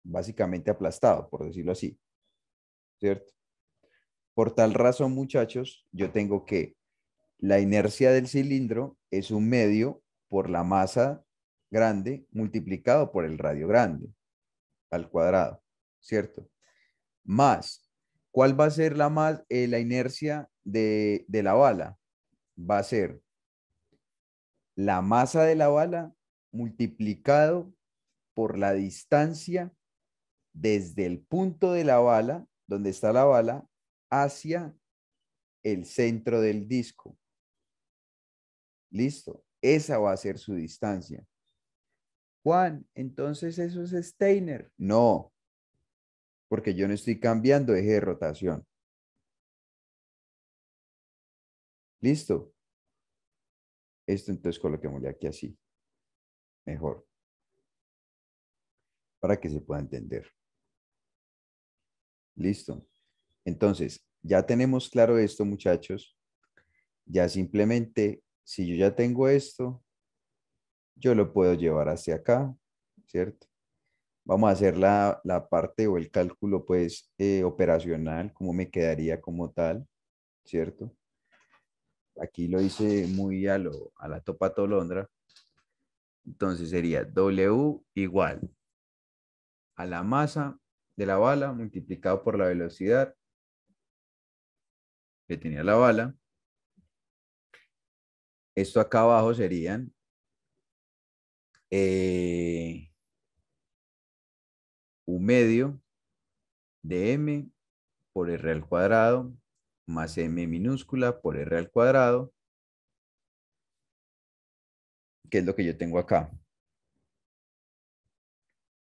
básicamente aplastado, por decirlo así, ¿cierto? Por tal razón, muchachos, yo tengo que la inercia del cilindro es un medio por la masa grande multiplicado por el radio grande al cuadrado, ¿cierto? Más, ¿cuál va a ser la, más, eh, la inercia de, de la bala? Va a ser la masa de la bala multiplicado por la distancia desde el punto de la bala, donde está la bala, hacia el centro del disco. Listo, esa va a ser su distancia. Juan, entonces eso es Steiner. No, porque yo no estoy cambiando eje de rotación. Listo. Esto entonces coloquémosle aquí así. Mejor. Para que se pueda entender. Listo. Entonces, ya tenemos claro esto, muchachos. Ya simplemente si yo ya tengo esto, yo lo puedo llevar hacia acá, ¿cierto? Vamos a hacer la, parte o el cálculo, pues, eh, operacional, cómo me quedaría como tal, ¿cierto? Aquí lo hice muy a, lo, a la topa tolondra. Entonces sería W igual a la masa de la bala multiplicado por la velocidad que tenía la bala esto acá abajo serían eh, U medio de M por R al cuadrado más M minúscula por R al cuadrado, que es lo que yo tengo acá.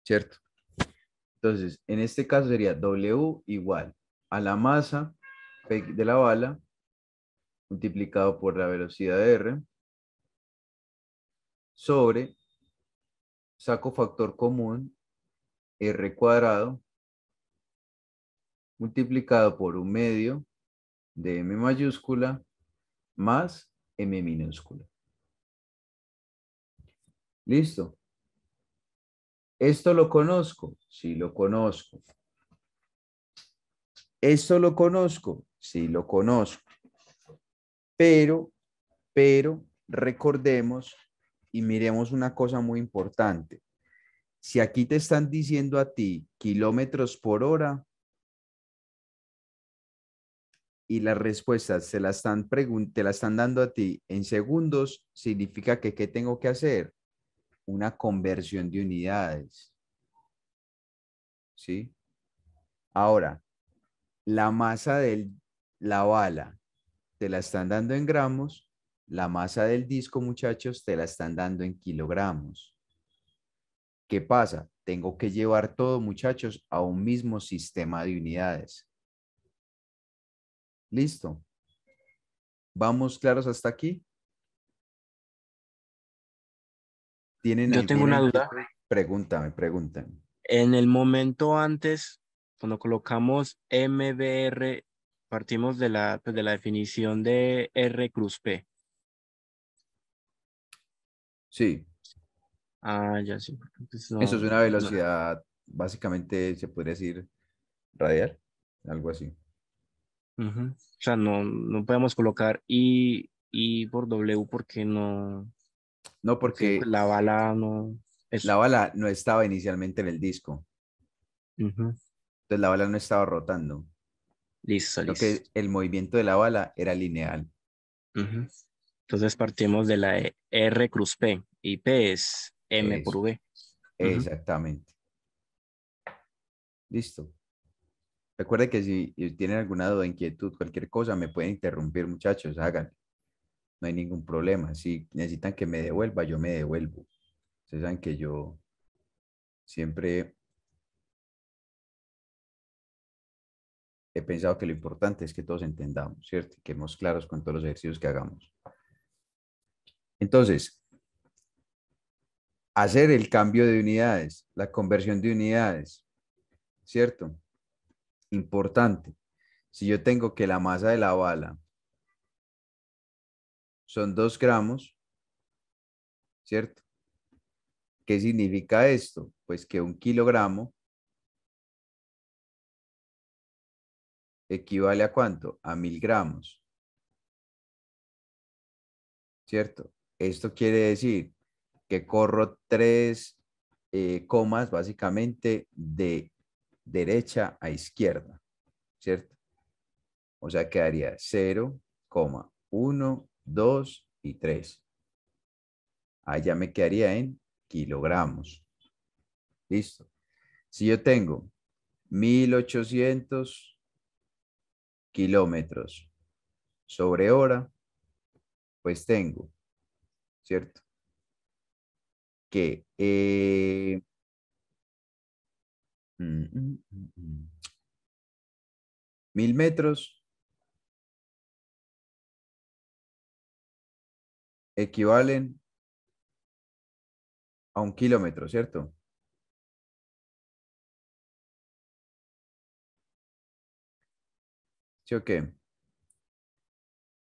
¿Cierto? Entonces, en este caso sería W igual a la masa de la bala multiplicado por la velocidad R sobre, saco factor común, R cuadrado, multiplicado por un medio de M mayúscula más M minúscula. Listo. ¿Esto lo conozco? Sí, lo conozco. ¿Esto lo conozco? Sí, lo conozco. Pero, pero recordemos y miremos una cosa muy importante. Si aquí te están diciendo a ti kilómetros por hora y las respuestas se las están te la están dando a ti en segundos, significa que ¿qué tengo que hacer? Una conversión de unidades. ¿Sí? Ahora, la masa de la bala te la están dando en gramos, la masa del disco, muchachos, te la están dando en kilogramos. ¿Qué pasa? Tengo que llevar todo, muchachos, a un mismo sistema de unidades. Listo. ¿Vamos claros hasta aquí? ¿Tienen Yo tengo una duda. Pregúntame, pregúntame. En el momento antes, cuando colocamos MBR Partimos de la, pues, de la definición de R cruz P. Sí. Ah, ya sí. Eso es una velocidad, básicamente se podría decir radiar, algo así. O sea, no, no podemos colocar I, por W porque no. No, porque. Pues, la bala no. La bala no estaba inicialmente en el disco. Entonces la bala no estaba rotando. Listo, Lo el movimiento de la bala era lineal. Entonces partimos de la e, R cruz P y P es M por V. Exactamente. Listo. Recuerden que si tienen alguna duda, inquietud, cualquier cosa, me pueden interrumpir, muchachos, háganlo. No hay ningún problema. Si necesitan que me devuelva, yo me devuelvo. Ustedes saben que yo siempre he pensado que lo importante es que todos entendamos, ¿cierto? Y que hemos claros con todos los ejercicios que hagamos. Entonces, hacer el cambio de unidades, la conversión de unidades, ¿cierto? Importante. Si yo tengo que la masa de la bala son dos gramos, ¿cierto? ¿Qué significa esto? Pues que un kilogramo equivale a cuánto? A mil gramos. ¿Cierto? Esto quiere decir que corro tres eh, comas básicamente de derecha a izquierda, ¿cierto? O sea, quedaría 0, 1, 2 y 3. Ahí ya me quedaría en kilogramos. Listo. Si yo tengo 1800 kilómetros sobre hora, pues tengo, ¿cierto? Que eh, mm, mm, mm, mil metros equivalen a un kilómetro, ¿cierto? o qué?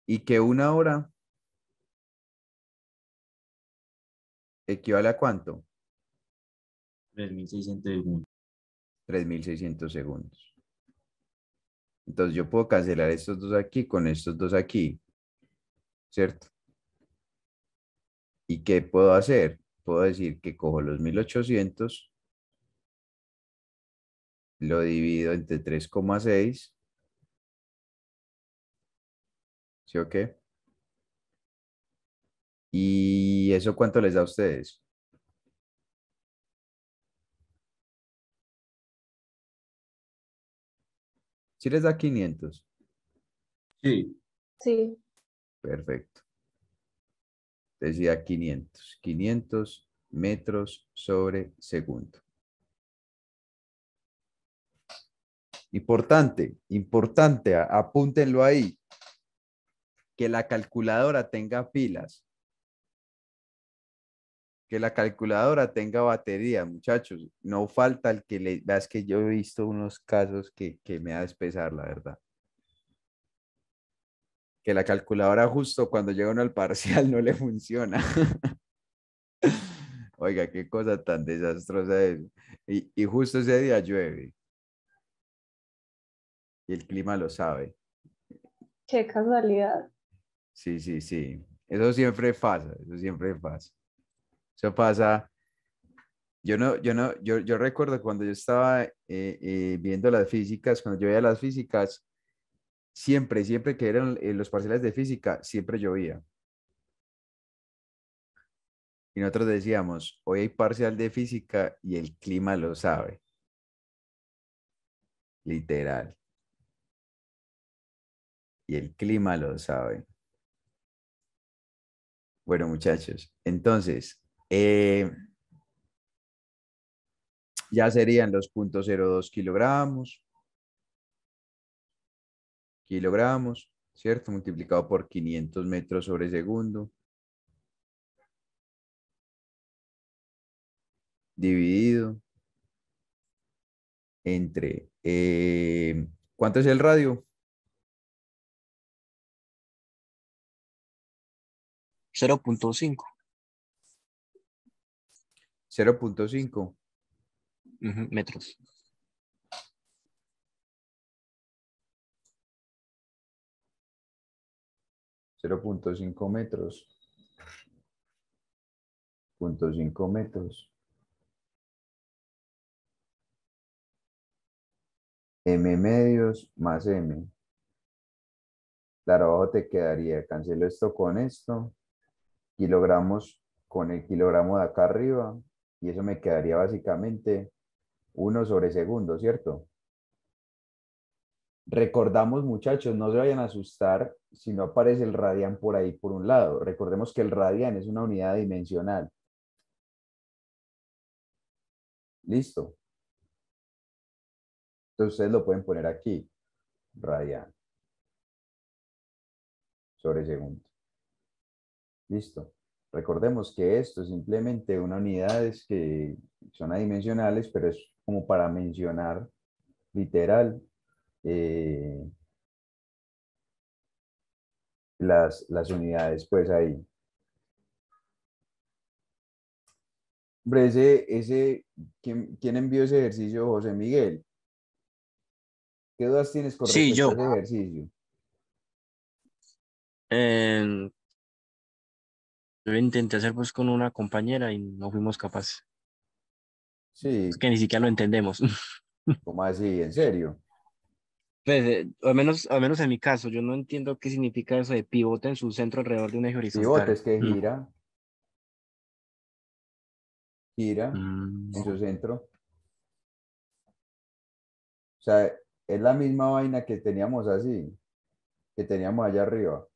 Y que una hora equivale a cuánto? 3.600 segundos. 3.600 segundos. Entonces yo puedo cancelar estos dos aquí con estos dos aquí, ¿cierto? ¿Y qué puedo hacer? Puedo decir que cojo los 1800, lo divido entre 3,6 ¿sí o qué? ¿Y eso cuánto les da a ustedes? ¿Sí les da 500? Sí. Sí. Perfecto. Decía 500. 500 metros sobre segundo. Importante, importante, apúntenlo ahí que la calculadora tenga pilas, que la calculadora tenga batería, muchachos. No falta el que le... Veas que yo he visto unos casos que, que me da pesar, la verdad. Que la calculadora justo cuando llega uno al parcial no le funciona. Oiga, qué cosa tan desastrosa es. Y, y justo ese día llueve. Y el clima lo sabe. Qué casualidad. Sí, sí, sí. Eso siempre pasa, eso siempre pasa. Eso pasa. Yo no, yo no, yo, recuerdo cuando yo estaba eh, eh, viendo las físicas, cuando yo veía las físicas, siempre, siempre que eran eh, los parciales de física, siempre llovía. Y nosotros decíamos, hoy hay parcial de física y el clima lo sabe. Literal. Y el clima lo sabe. Bueno, muchachos, entonces, eh, ya serían los 0.02 kilogramos, kilogramos, ¿cierto? Multiplicado por 500 metros sobre segundo. Dividido entre, eh, ¿cuánto es el radio? 0.5. 0.5. metros. 0.5 metros. 0.5 metros. M medios más M. Claro, abajo te quedaría, cancelo esto con esto kilogramos con el kilogramo de acá arriba y eso me quedaría básicamente uno sobre segundo, ¿cierto? Recordamos, muchachos, no se vayan a asustar si no aparece el radian por ahí por un lado. Recordemos que el radian es una unidad dimensional. Listo. Entonces ustedes lo pueden poner aquí, radian, sobre segundo. Listo. Recordemos que esto es simplemente una unidades que son adimensionales, pero es como para mencionar literal eh, las, unidades, pues ahí. Hombre, ese, ese, ¿quién, envió ese ejercicio, José Miguel? ¿Qué dudas tienes con yo. ese ejercicio? Eh, yo intenté hacer pues con una compañera y no fuimos capaces. Sí. que ni siquiera lo entendemos. ¿Cómo así? ¿En serio? Pues, eh, al, menos, al menos en mi caso, yo no entiendo qué significa eso de pivote en su centro alrededor de un eje horizontal. Pivote es que mm. gira. Gira mm. en su centro. O sea, es la misma vaina que teníamos así, que teníamos allá arriba.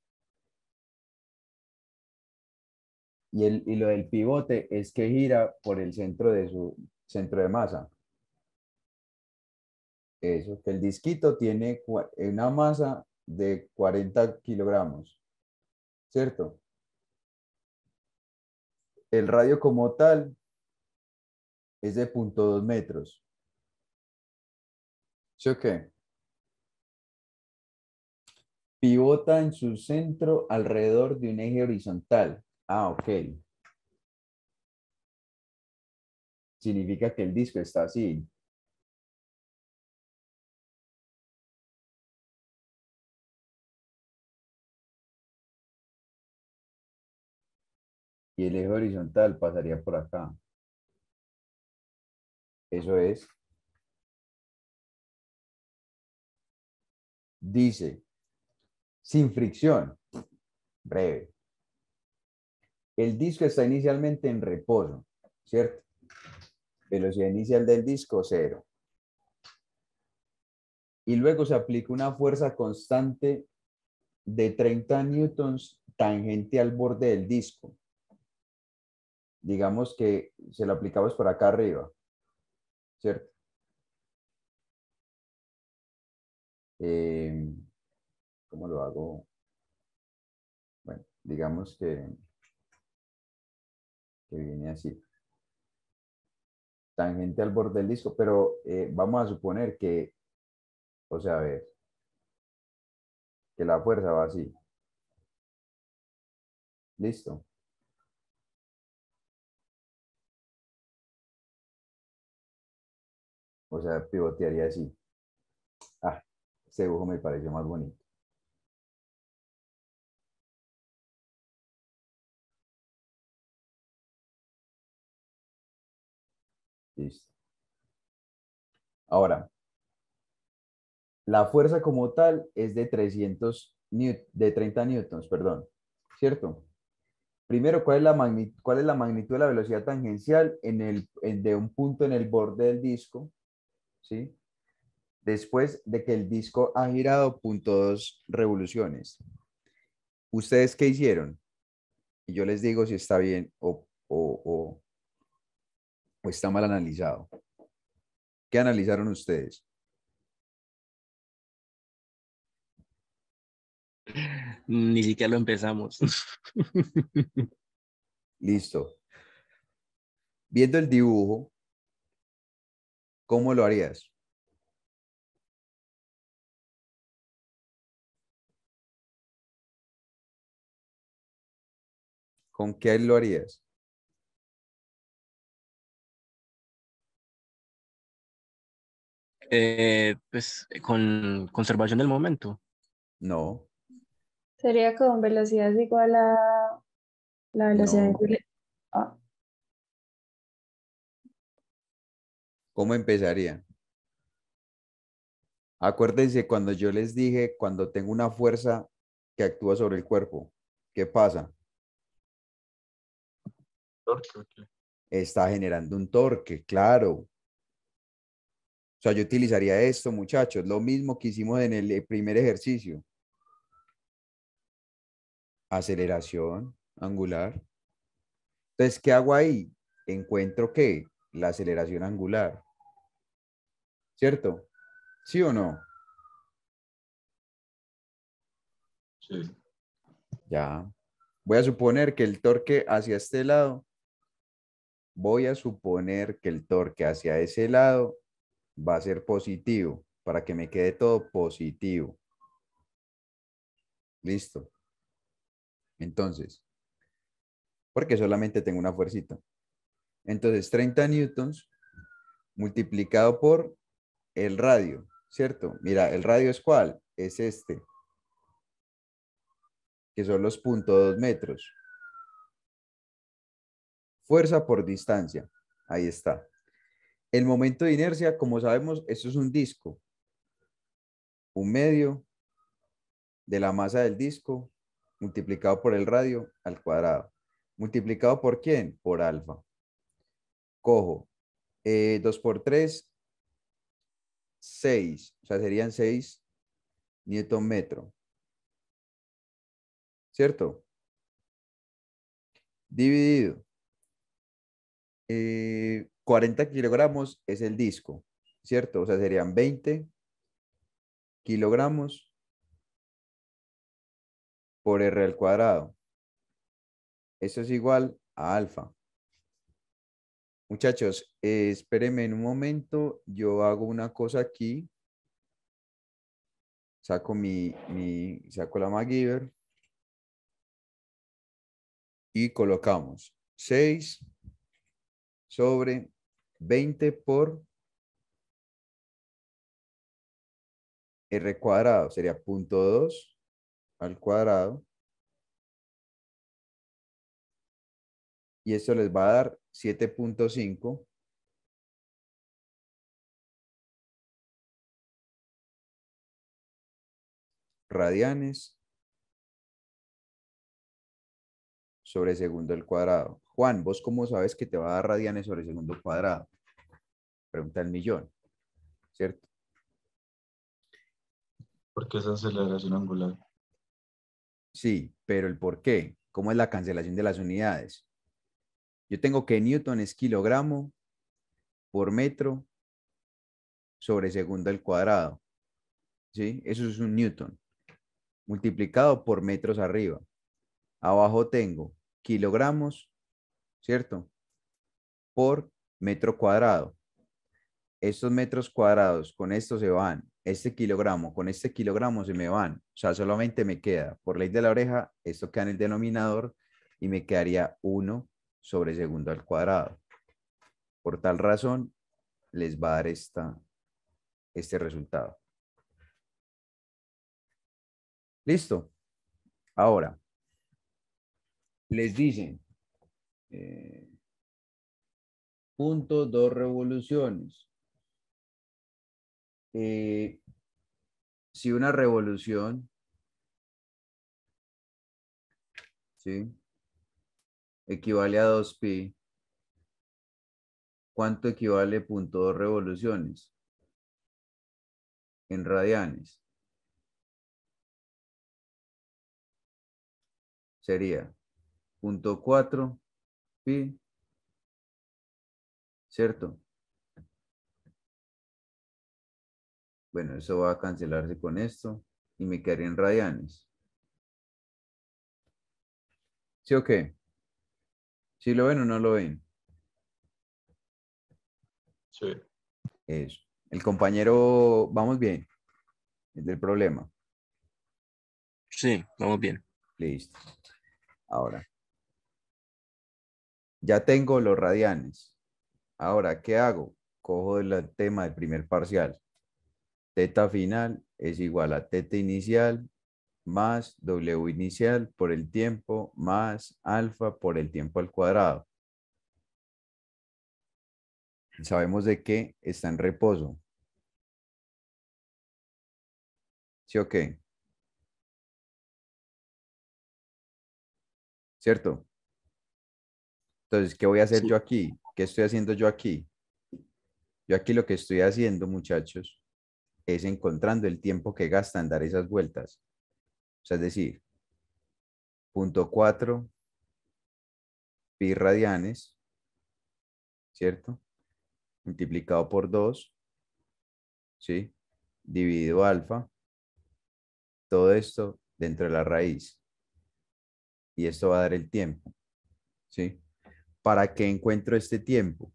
Y, el, lo del pivote es que gira por el centro de su centro de masa. Eso, el disquito tiene una masa de 40 kilogramos, ¿cierto? El radio como tal es de 0.2 metros. ¿Sí o qué? Pivota en su centro alrededor de un eje horizontal Ah, ok. Significa que el disco está así. Y el eje horizontal pasaría por acá. Eso es. Dice, sin fricción. Breve. El disco está inicialmente en reposo, ¿cierto? Velocidad inicial del disco, cero. Y luego se aplica una fuerza constante de 30 newtons tangente al borde del disco. Digamos que se lo aplicamos por acá arriba, ¿cierto? Eh, ¿Cómo lo hago? Bueno, digamos que que viene así. Tangente al borde del disco, pero eh, vamos a suponer que, o sea, a ver, que la fuerza va así. Listo. O sea, pivotearía así. Ah, ese dibujo me pareció más bonito. Listo. Ahora, la fuerza como tal es de 300 de 30 newtons, perdón, ¿cierto? Primero, ¿cuál es la magnitud, cuál es la magnitud de la velocidad tangencial en el, de un punto en el borde del disco? ¿Sí? Después de que el disco ha girado .2 revoluciones. ¿Ustedes qué hicieron? Y yo les digo si está bien o, o, o o está mal analizado? ¿Qué analizaron ustedes? Ni siquiera lo empezamos. Listo. Viendo el dibujo, ¿cómo lo harías? ¿Con qué lo harías? Eh, pues con conservación del momento. No. Sería con velocidad igual a la velocidad de... Ah. ¿Cómo empezaría? Acuérdense cuando yo les dije, cuando tengo una fuerza que actúa sobre el cuerpo, ¿qué pasa? Está generando un torque, claro. O sea, yo utilizaría esto, muchachos, lo mismo que hicimos en el eh, primer ejercicio. Aceleración angular. Entonces, ¿qué hago ahí? Encuentro que la aceleración angular. ¿Cierto? ¿Sí o no? Sí. Ya. Voy a suponer que el torque hacia este lado, voy a suponer que el torque hacia ese lado va a ser positivo para que me quede todo positivo. Listo. Entonces, porque solamente tengo una fuercita. Entonces, 30 newtons multiplicado por el radio, ¿cierto? Mira, el radio es cuál? Es este, que son los dos metros. Fuerza por distancia, ahí está. El momento de inercia, como sabemos, esto es un disco. Un medio de la masa del disco multiplicado por el radio al cuadrado. ¿Multiplicado por quién? Por alfa. Cojo eh, Dos 2 por 3, 6. O sea, serían 6 newton metro. ¿Cierto? Dividido. Eh, 40 kilogramos es el disco, ¿cierto? O sea, serían 20 kilogramos por R al cuadrado. Eso es igual a alfa. Muchachos, espérenme en un momento. Yo hago una cosa aquí. Saco mi, mi la MacGyver. Y colocamos 6 sobre 20 por r cuadrado. Sería punto 2 al cuadrado. Y esto les va a dar 7.5 radianes sobre segundo al cuadrado. Juan, ¿vos cómo sabes que te va a dar radianes sobre segundo cuadrado? Pregunta el millón, ¿cierto? Porque es aceleración angular. Sí, pero el por qué, ¿cómo es la cancelación de las unidades? Yo tengo que Newton es kilogramo por metro sobre segundo al cuadrado. ¿Sí? Eso es un Newton multiplicado por metros arriba. Abajo tengo kilogramos ¿cierto? Por metro cuadrado. Estos metros cuadrados con esto se van, este kilogramo con este kilogramo se me van, o sea, solamente me queda, por ley de la oreja, esto queda en el denominador y me quedaría 1 sobre segundo al cuadrado. Por tal razón, les va a dar esta, este resultado. Listo. Ahora, les dicen eh, punto, dos revoluciones. Eh, si una revolución, Equivale a dos pi ¿cuánto equivale punto dos revoluciones? En radianes. Sería punto cuatro ¿cierto? Bueno, eso va a cancelarse con esto y me quedarían en radianes. ¿Sí o qué? ¿Sí lo ven o no lo ven? Sí. El compañero, vamos bien. Es del problema. Sí, vamos bien. Listo. Ahora, ya tengo los radianes. Ahora, ¿qué hago? Cojo el tema del primer parcial. Teta final es igual a teta inicial más W inicial por el tiempo más alfa por el tiempo al cuadrado. Sabemos de qué está en reposo. ¿Sí o qué? ¿Cierto? Entonces, ¿qué voy a hacer yo aquí? ¿Qué estoy haciendo yo aquí? Yo aquí lo que estoy haciendo, muchachos, es encontrando el tiempo que gasta en dar esas vueltas. O sea, es decir, punto 4, pi radianes, ¿cierto? Multiplicado por 2, ¿sí? Dividido alfa, todo esto dentro de la raíz. Y esto va a dar el tiempo, ¿sí? ¿para qué encuentro este tiempo?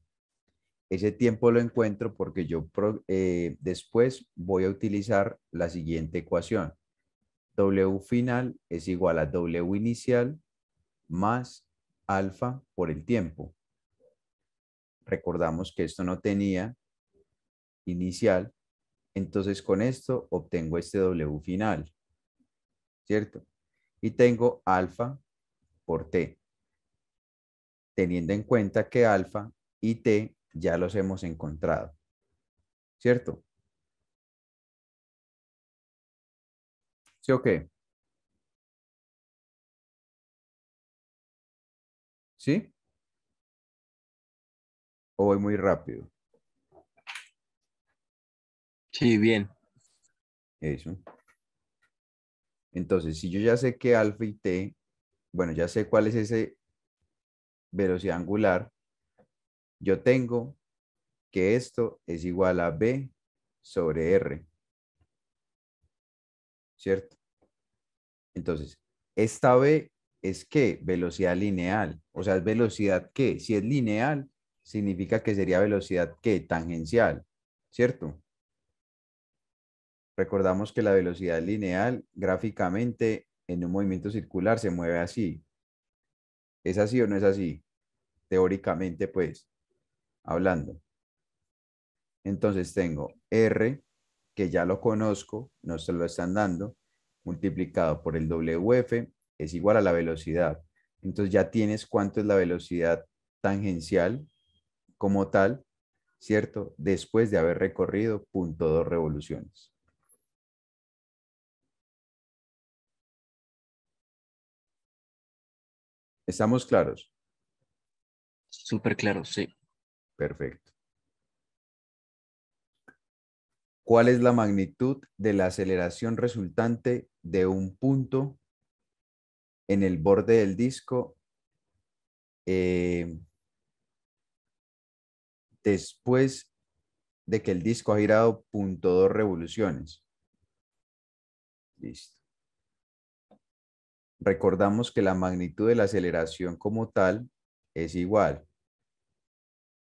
Ese tiempo lo encuentro porque yo eh, después voy a utilizar la siguiente ecuación. W final es igual a W inicial más alfa por el tiempo. Recordamos que esto no tenía inicial, entonces con esto obtengo este W final, ¿cierto? Y tengo alfa por T teniendo en cuenta que alfa y t ya los hemos encontrado. ¿Cierto? ¿Sí o qué? ¿Sí? ¿O voy muy rápido? Sí, bien. Eso. Entonces, si yo ya sé que alfa y t, bueno, ya sé cuál es ese velocidad angular, yo tengo que esto es igual a B sobre R. ¿Cierto? Entonces, esta B es qué? velocidad lineal, o sea, es velocidad que, si es lineal, significa que sería velocidad que, tangencial, ¿cierto? Recordamos que la velocidad lineal gráficamente en un movimiento circular se mueve así, ¿Es así o no es así? Teóricamente, pues, hablando. Entonces tengo R, que ya lo conozco, no se lo están dando, multiplicado por el WF es igual a la velocidad. Entonces ya tienes cuánto es la velocidad tangencial como tal, ¿cierto? Después de haber recorrido punto dos revoluciones. ¿Estamos claros? Súper claro, sí. Perfecto. ¿Cuál es la magnitud de la aceleración resultante de un punto en el borde del disco eh, después de que el disco ha girado punto dos revoluciones? Listo recordamos que la magnitud de la aceleración como tal es igual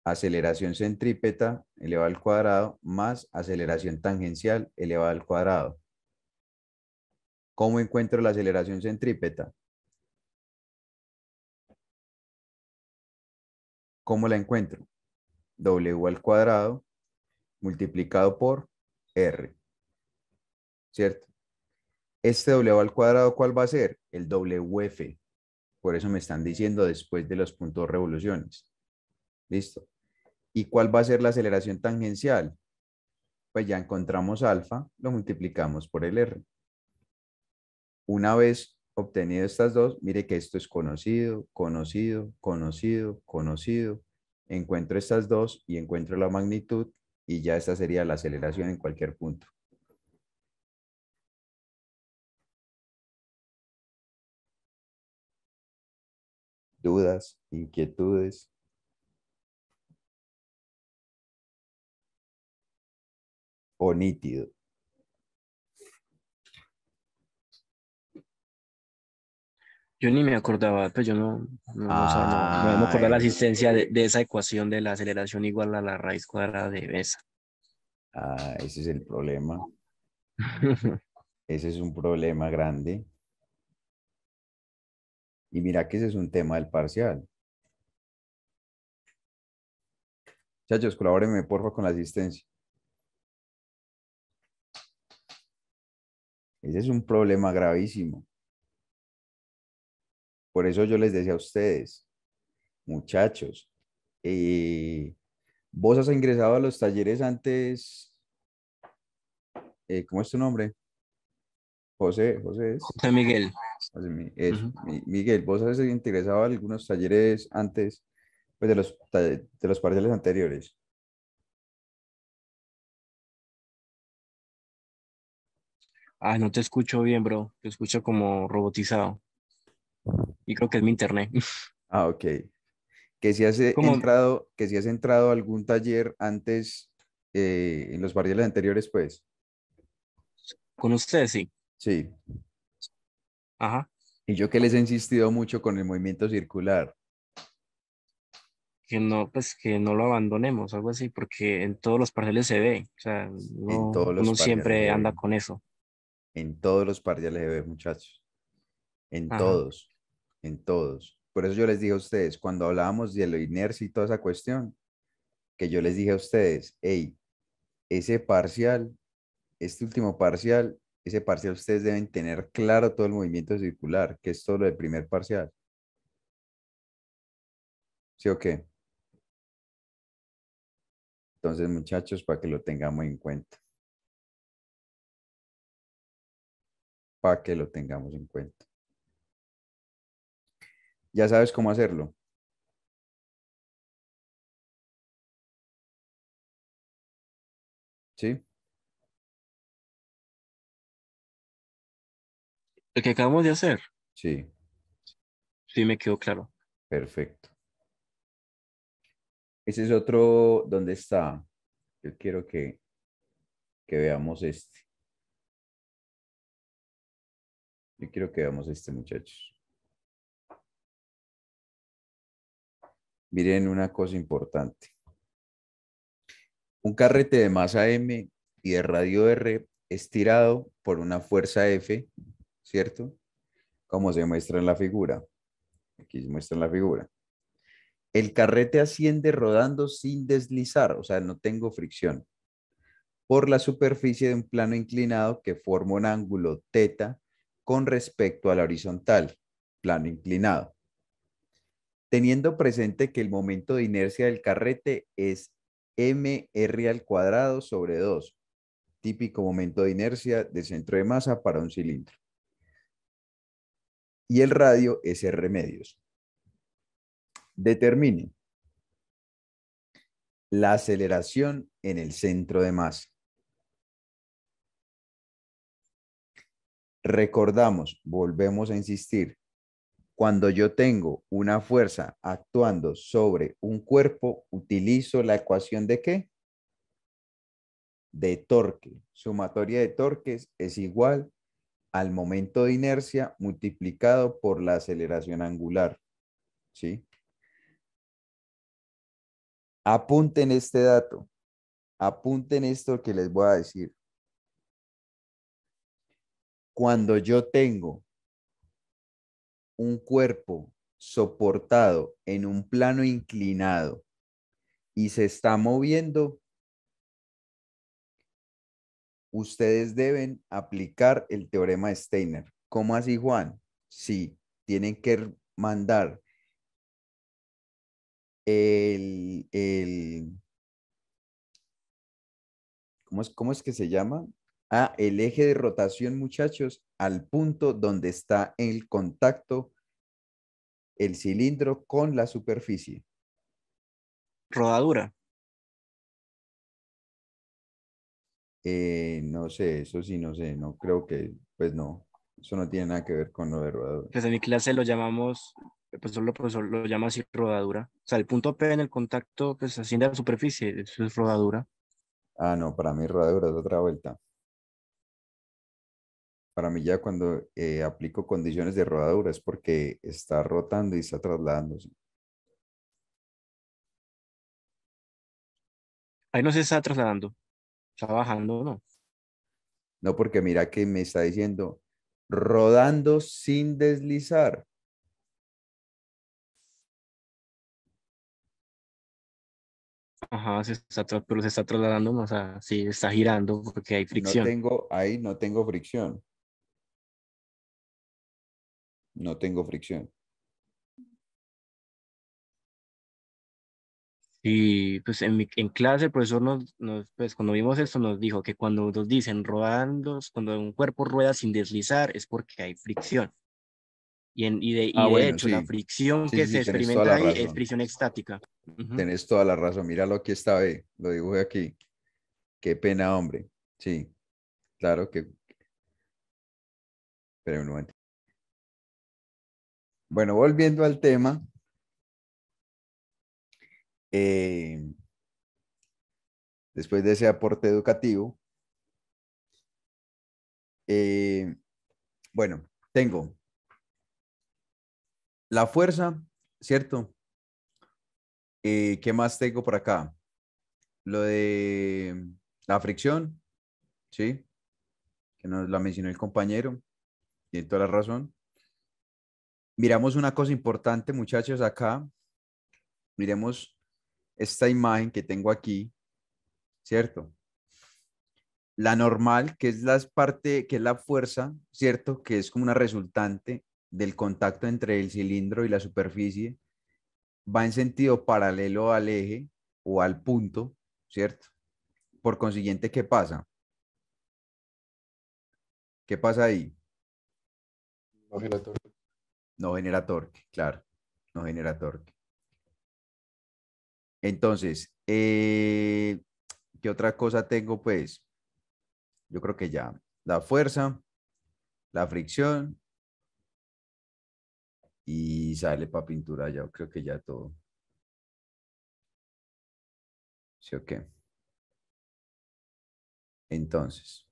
aceleración centrípeta elevada al cuadrado más aceleración tangencial elevada al cuadrado. ¿Cómo encuentro la aceleración centrípeta? ¿Cómo la encuentro? W al cuadrado multiplicado por R. ¿Cierto? Este W al cuadrado, ¿cuál va a ser? El WF. Por eso me están diciendo después de los puntos revoluciones. ¿Listo? ¿Y cuál va a ser la aceleración tangencial? Pues ya encontramos alfa, lo multiplicamos por el R. Una vez obtenido estas dos, mire que esto es conocido, conocido, conocido, conocido. Encuentro estas dos y encuentro la magnitud y ya esta sería la aceleración en cualquier punto. dudas, inquietudes. O nítido. Yo ni me acordaba, pues yo no, no, me acordaba la existencia de, esa ecuación de la aceleración igual a la raíz cuadrada de Besa. Ah, ese es el problema. ese es un problema grande. Y mira que ese es un tema del parcial. Chachos, colabórenme porfa con la asistencia. Ese es un problema gravísimo. Por eso yo les decía a ustedes, muchachos, eh, vos has ingresado a los talleres antes, eh, ¿cómo es tu nombre? José, José José Miguel. Miguel, vos has interesado en algunos talleres antes, pues de los, de los parciales anteriores. Ah, no te escucho bien, bro. Te escucho como robotizado. Y creo que es mi internet. Ah, ok. Que si has, eh, entrado, que si has entrado a algún taller antes, eh, en los parciales anteriores, pues. Con ustedes, sí. Sí. Ajá. Y yo que les he insistido mucho con el movimiento circular. Que no, pues que no lo abandonemos, algo así, porque en todos los parciales se ve. O sea, no siempre anda con eso. En todos los parciales se ve, muchachos. En todos. En todos. Por eso yo les dije a ustedes, cuando hablábamos de lo inercia y toda esa cuestión, que yo les dije a ustedes, hey, ese parcial, este último parcial, ese parcial ustedes deben tener claro todo el movimiento circular, que es todo lo primer parcial. ¿Sí o qué? Entonces, muchachos, para que lo tengamos en cuenta. Para que lo tengamos en cuenta. Ya sabes cómo hacerlo. ¿Sí? ¿El que acabamos de hacer? Sí. Sí, me quedó claro. Perfecto. Ese es otro, donde está? Yo quiero que, que veamos este. Yo quiero que veamos este, muchachos. Miren una cosa importante. Un carrete de masa M y de radio R estirado por una fuerza F ¿cierto? Como se muestra en la figura. Aquí se muestra en la figura. El carrete asciende rodando sin deslizar, o sea, no tengo fricción, por la superficie de un plano inclinado que forma un ángulo θ con respecto a la horizontal, plano inclinado. Teniendo presente que el momento de inercia del carrete es mr al cuadrado sobre 2, típico momento de inercia de centro de masa para un cilindro y el radio R medios. Determine la aceleración en el centro de masa. Recordamos, volvemos a insistir, cuando yo tengo una fuerza actuando sobre un cuerpo, utilizo la ecuación de qué? De torque. Sumatoria de torques es igual al momento de inercia multiplicado por la aceleración angular. ¿Sí? Apunten este dato. Apunten esto que les voy a decir. Cuando yo tengo un cuerpo soportado en un plano inclinado y se está moviendo, ustedes deben aplicar el teorema de Steiner. ¿Cómo así, Juan? Sí, tienen que mandar el, el ¿cómo, es, ¿cómo es que se llama? Ah, el eje de rotación, muchachos, al punto donde está el contacto, el cilindro con la superficie. Rodadura. Eh, no sé, eso sí, no sé, no creo que, pues no, eso no tiene nada que ver con lo de rodadura. Pues en mi clase lo llamamos, pues solo lo llama así rodadura. O sea, el punto P en el contacto, pues asciende a la superficie, eso es rodadura. Ah, no, para mí rodadura es otra vuelta. Para mí ya cuando eh, aplico condiciones de rodadura es porque está rotando y está trasladándose. Ahí no se está trasladando está bajando, ¿no? No, porque mira que me está diciendo rodando sin deslizar. Ajá, se está, pero se está trasladando o sea, sí, está girando porque hay fricción. ahí no tengo fricción. No tengo fricción. Y pues en, mi, en clase el profesor nos, nos, pues cuando vimos esto nos dijo que cuando nos dicen rodando, cuando un cuerpo rueda sin deslizar es porque hay fricción. Y, en, y de, ah, hecho, la fricción que se experimenta es fricción estática. Tienes Tenés toda la razón. lo aquí está, ve. Lo dibujé aquí. Qué pena, hombre. Sí. Claro que. Espera un Bueno, volviendo al tema, eh, después de ese aporte educativo, eh, bueno, tengo la fuerza, ¿cierto? Eh, ¿Qué más tengo por acá? Lo de la fricción, ¿sí? Que nos la mencionó el compañero, tiene toda la razón. Miramos una cosa importante, muchachos, acá. Miremos esta imagen que tengo aquí, ¿cierto? La normal, que es la parte, que es la fuerza, ¿cierto? Que es como una resultante del contacto entre el cilindro y la superficie, va en sentido paralelo al eje o al punto, ¿cierto? Por consiguiente, ¿qué pasa? ¿Qué pasa ahí? No genera torque. No genera torque, claro. No genera torque. Entonces, eh, ¿qué otra cosa tengo? Pues yo creo que ya la fuerza, la fricción y sale para pintura ya, creo que ya todo. ¿Sí o qué? Entonces,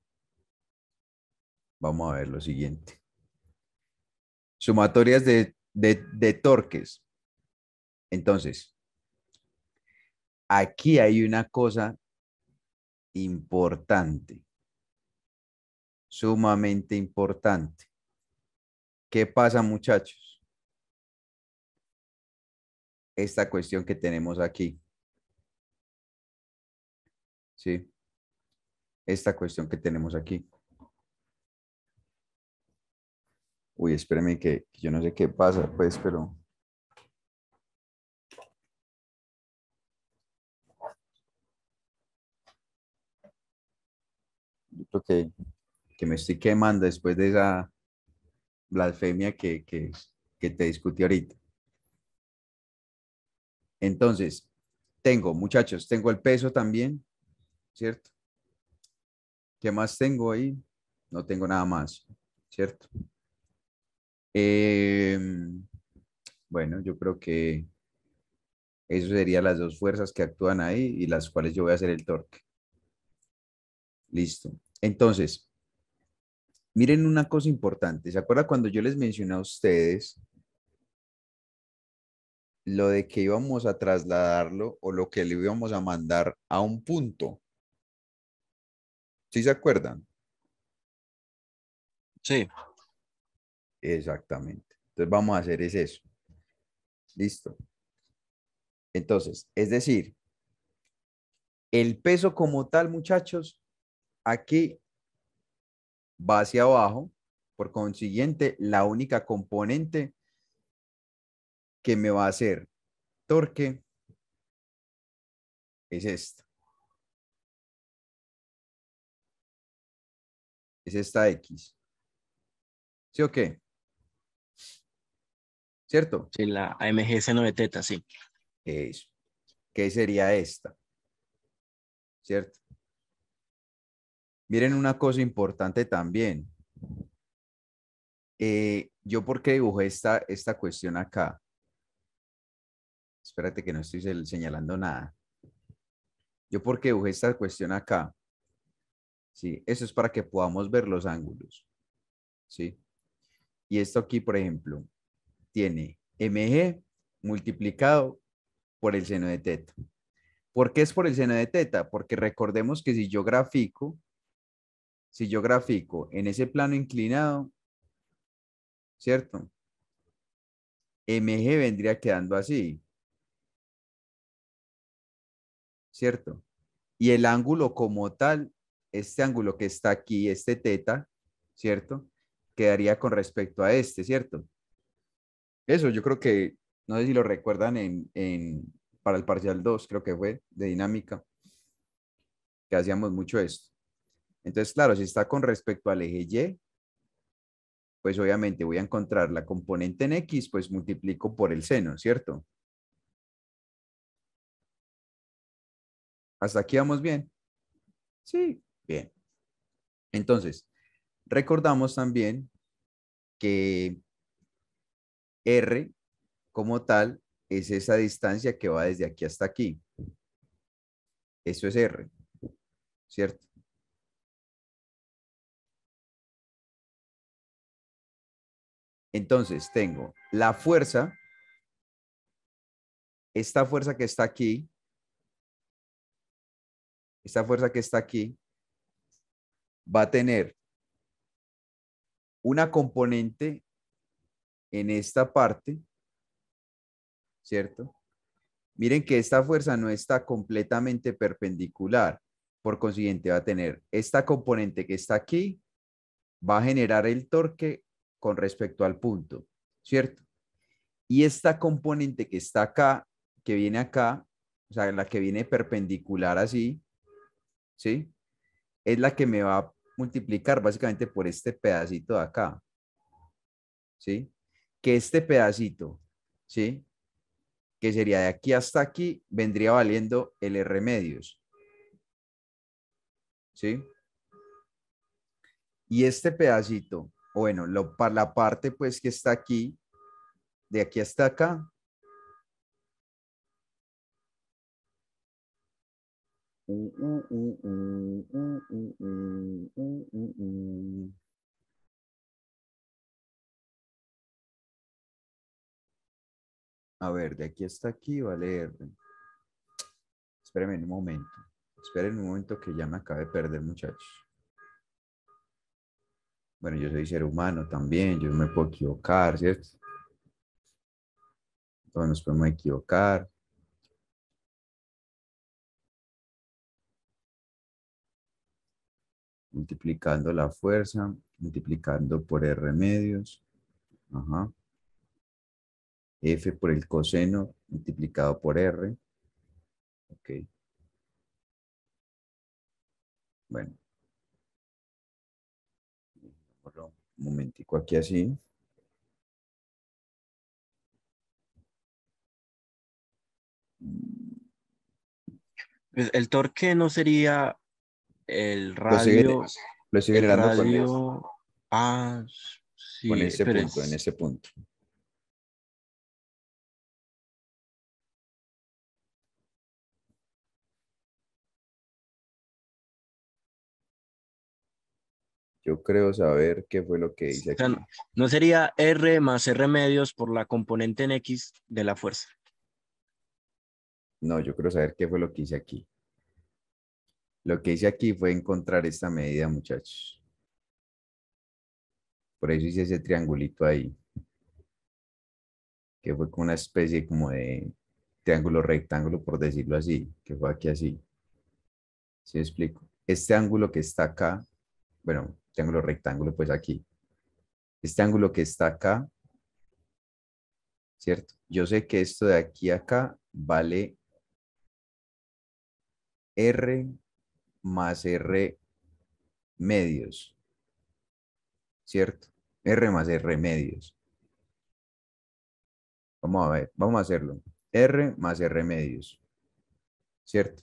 vamos a ver lo siguiente. Sumatorias de torques. Entonces, aquí hay una cosa importante, sumamente importante. ¿Qué pasa, muchachos? Esta cuestión que tenemos aquí. ¿Sí? Esta cuestión que tenemos aquí. Uy, espérenme que, que yo no sé qué pasa, pues, pero... que, me estoy quemando después de esa blasfemia que, que, te discutí ahorita. Entonces, tengo, muchachos, tengo el peso también, ¿cierto? ¿Qué más tengo ahí? No tengo nada más, ¿cierto? Em, bueno, yo creo que eso serían las dos fuerzas que actúan ahí y las cuales yo voy a hacer el torque. Listo. Entonces, miren una cosa importante. ¿Se acuerda cuando yo les mencioné a ustedes lo de que íbamos a trasladarlo o lo que le íbamos a mandar a un punto? ¿Sí se acuerdan? Sí. Exactamente. Entonces vamos a hacer es eso. Listo. Entonces, es decir, el peso como tal, muchachos, aquí va hacia abajo, por consiguiente, la única componente que me va a hacer torque es esta. Es esta X. ¿Sí o qué? ¿Cierto? Sí, la AMG seno 9 teta, sí. Eso. ¿Qué sería esta? ¿Cierto? Miren una cosa importante también. Eh, yo porque qué dibujé esta, cuestión acá. Espérate que no estoy señalando nada. Yo porque qué dibujé esta cuestión acá. Sí, eso es para que podamos ver los ángulos. Sí. Y esto aquí, por ejemplo, tiene mg multiplicado por el seno de teta. ¿Por qué es por el seno de teta? Porque recordemos que si yo grafico si yo grafico en ese plano inclinado, ¿cierto? MG vendría quedando así. ¿Cierto? Y el ángulo como tal, este ángulo que está aquí, este teta, ¿cierto? Quedaría con respecto a este, ¿cierto? Eso yo creo que, no sé si lo recuerdan en, en para el parcial 2, creo que fue, de dinámica, que hacíamos mucho esto. Entonces, claro, si está con respecto al eje Y, pues obviamente voy a encontrar la componente en X, pues multiplico por el seno, ¿cierto? ¿Hasta aquí vamos bien? Sí, bien. Entonces, recordamos también que R como tal es esa distancia que va desde aquí hasta aquí. Eso es R, ¿cierto? Entonces tengo la fuerza, esta fuerza que está aquí, esta fuerza que está aquí, va a tener una componente en esta parte, ¿cierto? Miren que esta fuerza no está completamente perpendicular, por consiguiente va a tener esta componente que está aquí, va a generar el torque con respecto al punto, ¿cierto? Y esta componente que está acá, que viene acá, o sea, la que viene perpendicular así, ¿sí? Es la que me va a multiplicar básicamente por este pedacito de acá, ¿sí? Que este pedacito, ¿sí? Que sería de aquí hasta aquí, vendría valiendo el R medios, ¿sí? Y este pedacito bueno, lo, la parte pues que está aquí, de aquí hasta acá, A ver, de aquí hasta aquí va a leer. Espérenme un momento. Esperen un momento que ya me acabe de perder, muchachos bueno, yo soy ser humano también, yo me puedo equivocar, ¿cierto? Todos nos podemos equivocar. Multiplicando la fuerza, multiplicando por R medios. Ajá. F por el coseno multiplicado por R. Ok. Bueno, Un momentico aquí así. Pues, el torque no sería el radio. Lo sigue, generando radio... con, ah, sí, con ese punto, en ese punto. Yo creo saber qué fue lo que hice. O no, sería R más R medios por la componente en X de la fuerza. No, yo creo saber qué fue lo que hice aquí. Lo que hice aquí fue encontrar esta medida, muchachos. Por eso hice ese triangulito ahí. Que fue como una especie como de triángulo rectángulo, por decirlo así. Que fue aquí así. si explico? Este ángulo que está acá bueno, triángulo rectángulo, pues aquí. Este ángulo que está acá, ¿cierto? Yo sé que esto de aquí a acá vale R más R medios, ¿cierto? R más R medios. Vamos a ver, vamos a hacerlo. R más R medios, ¿cierto?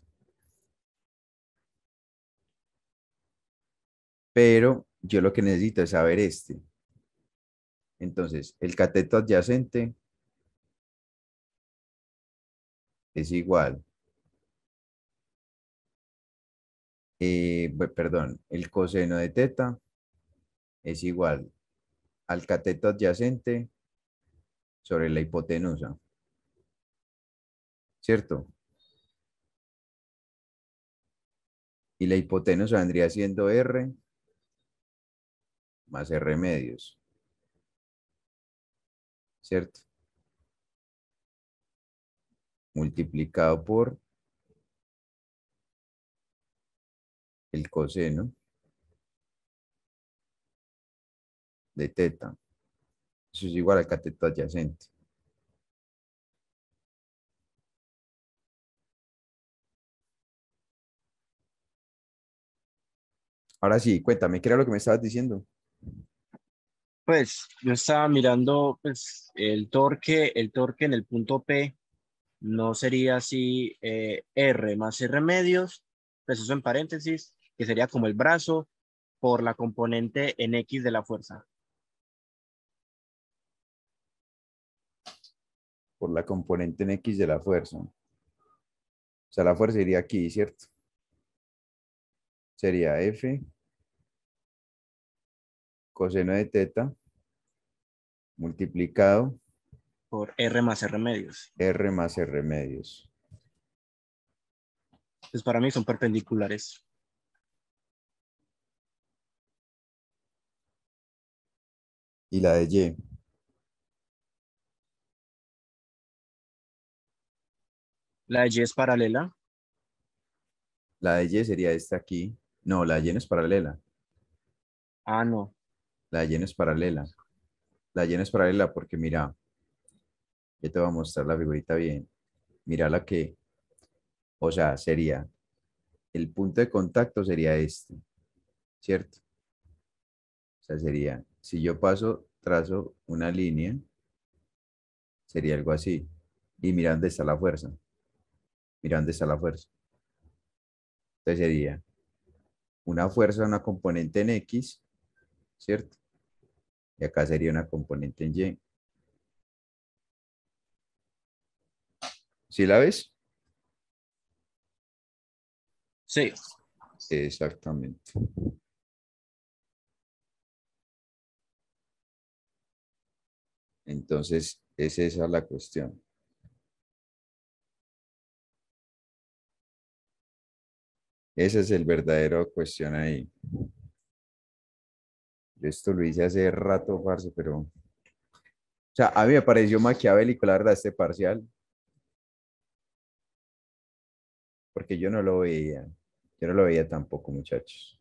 pero yo lo que necesito es saber este. Entonces, el cateto adyacente es igual. Eh, perdón, el coseno de teta es igual al cateto adyacente sobre la hipotenusa. ¿Cierto? Y la hipotenusa vendría siendo R más r medios remedios. ¿Cierto? Multiplicado por el coseno de teta. Eso es igual al cateto adyacente. Ahora sí, cuéntame, ¿qué era lo que me estabas diciendo? Pues yo estaba mirando pues, el torque, el torque en el punto P no sería así eh, R más R medios, pues eso en paréntesis, que sería como el brazo por la componente en X de la fuerza. Por la componente en X de la fuerza. O sea, la fuerza iría aquí, ¿cierto? Sería F coseno de teta multiplicado por R más R medios. R más R medios. entonces pues para mí son perpendiculares. Y la de Y. La de Y es paralela. La de Y sería esta aquí. No, la de Y no es paralela. Ah, no. La llena es paralela. La llena es paralela porque mira, yo te voy a mostrar la figurita bien. Mira la que, o sea, sería, el punto de contacto sería este, ¿cierto? O sea, sería, si yo paso, trazo una línea, sería algo así. Y mira dónde está la fuerza. Mira dónde está la fuerza. Entonces sería una fuerza, una componente en X, ¿cierto? Y acá sería una componente en Y. ¿Sí la ves? Sí. Exactamente. Entonces, esa es la cuestión. Ese es el verdadero cuestión ahí esto lo hice hace rato, parce, pero... O sea, a mí me pareció maquiavélico, la verdad, este parcial. Porque yo no lo veía. Yo no lo veía tampoco, muchachos.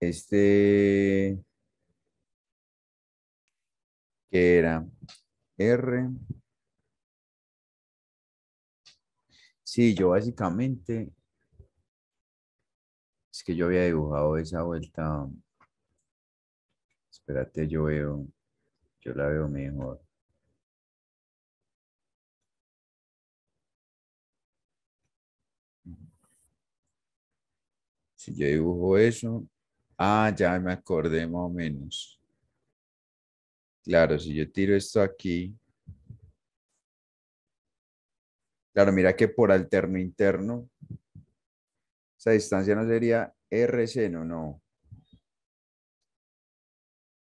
Este... Que era? R. Sí, yo básicamente yo había dibujado esa vuelta. Espérate, yo veo. Yo la veo mejor. Si yo dibujo eso. Ah, ya me acordé más o menos. Claro, si yo tiro esto aquí. Claro, mira que por alterno interno, esa distancia no sería RC, no, no.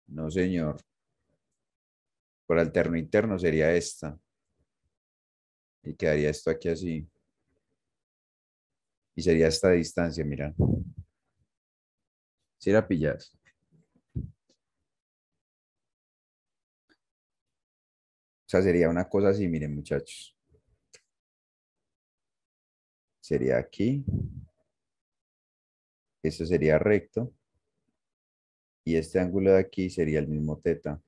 No, señor. Por alterno interno sería esta. Y quedaría esto aquí así. Y sería esta distancia, mira. Si la pillas. O sea, sería una cosa así, miren muchachos. Sería aquí eso sería recto. Y este ángulo de aquí sería el mismo teta.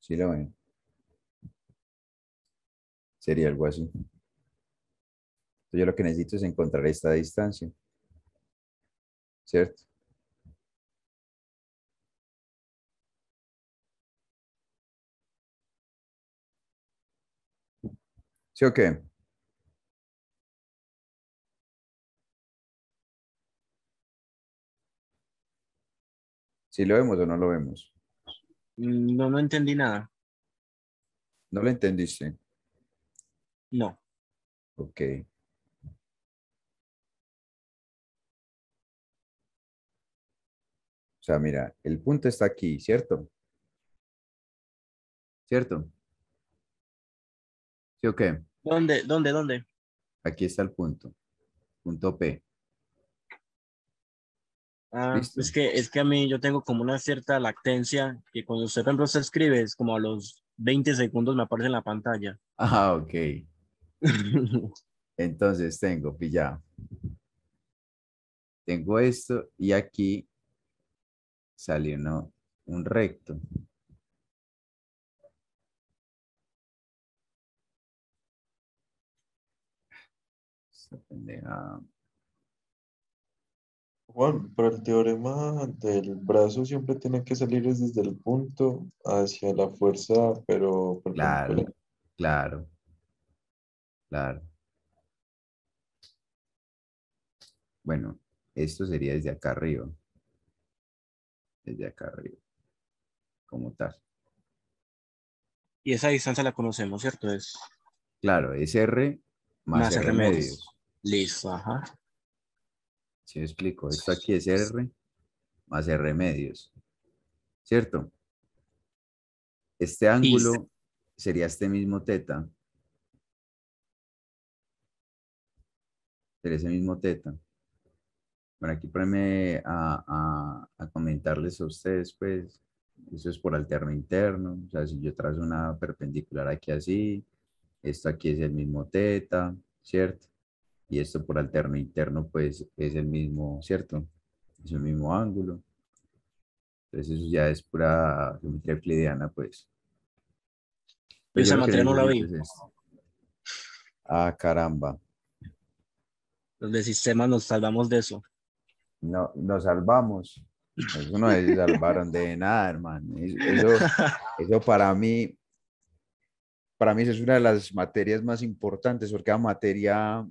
si lo ven? Sería algo así. Entonces yo lo que necesito es encontrar esta distancia. ¿Cierto? ¿Sí o ¿Si lo vemos o no lo vemos? No, no entendí nada. ¿No lo entendiste? No. Ok. O sea, mira, el punto está aquí, ¿cierto? ¿Cierto? ¿Sí o qué? ¿Dónde? ¿Dónde? ¿Dónde? Aquí está el punto. Punto P. Ah, es, que, es que a mí yo tengo como una cierta lactencia que cuando usted, por ejemplo, se escribe, es como a los 20 segundos me aparece en la pantalla. Ah, ok. Entonces tengo pillado. Tengo esto y aquí salió ¿no? un recto. Bueno, pero el teorema del brazo siempre tiene que salir desde el punto hacia la fuerza, pero... Claro, claro, claro. Bueno, esto sería desde acá arriba. Desde acá arriba. Como tal. Y esa distancia la conocemos, ¿cierto? Es... Claro, es R más, R, R medios. Listo, ajá. Si me explico? Esto aquí es R más R medios. ¿Cierto? Este ángulo sería este mismo teta. Sería ese mismo teta. Bueno, aquí ponme a comentarles a ustedes, pues, eso es por alterno interno. O sea, si yo trazo una perpendicular aquí así, esto aquí es el mismo teta, ¿cierto? y esto por alterno e interno pues es el mismo, ¿cierto? Es el mismo ángulo. Entonces eso ya es pura geometría euclidiana pues. Pero pues, esa materia no la vi. ah, caramba. Los de sistemas nos salvamos de eso. No, nos salvamos. Eso no es salvaron de nada, hermano. Eso, eso para mí, para mí es una de las materias más importantes, porque la materia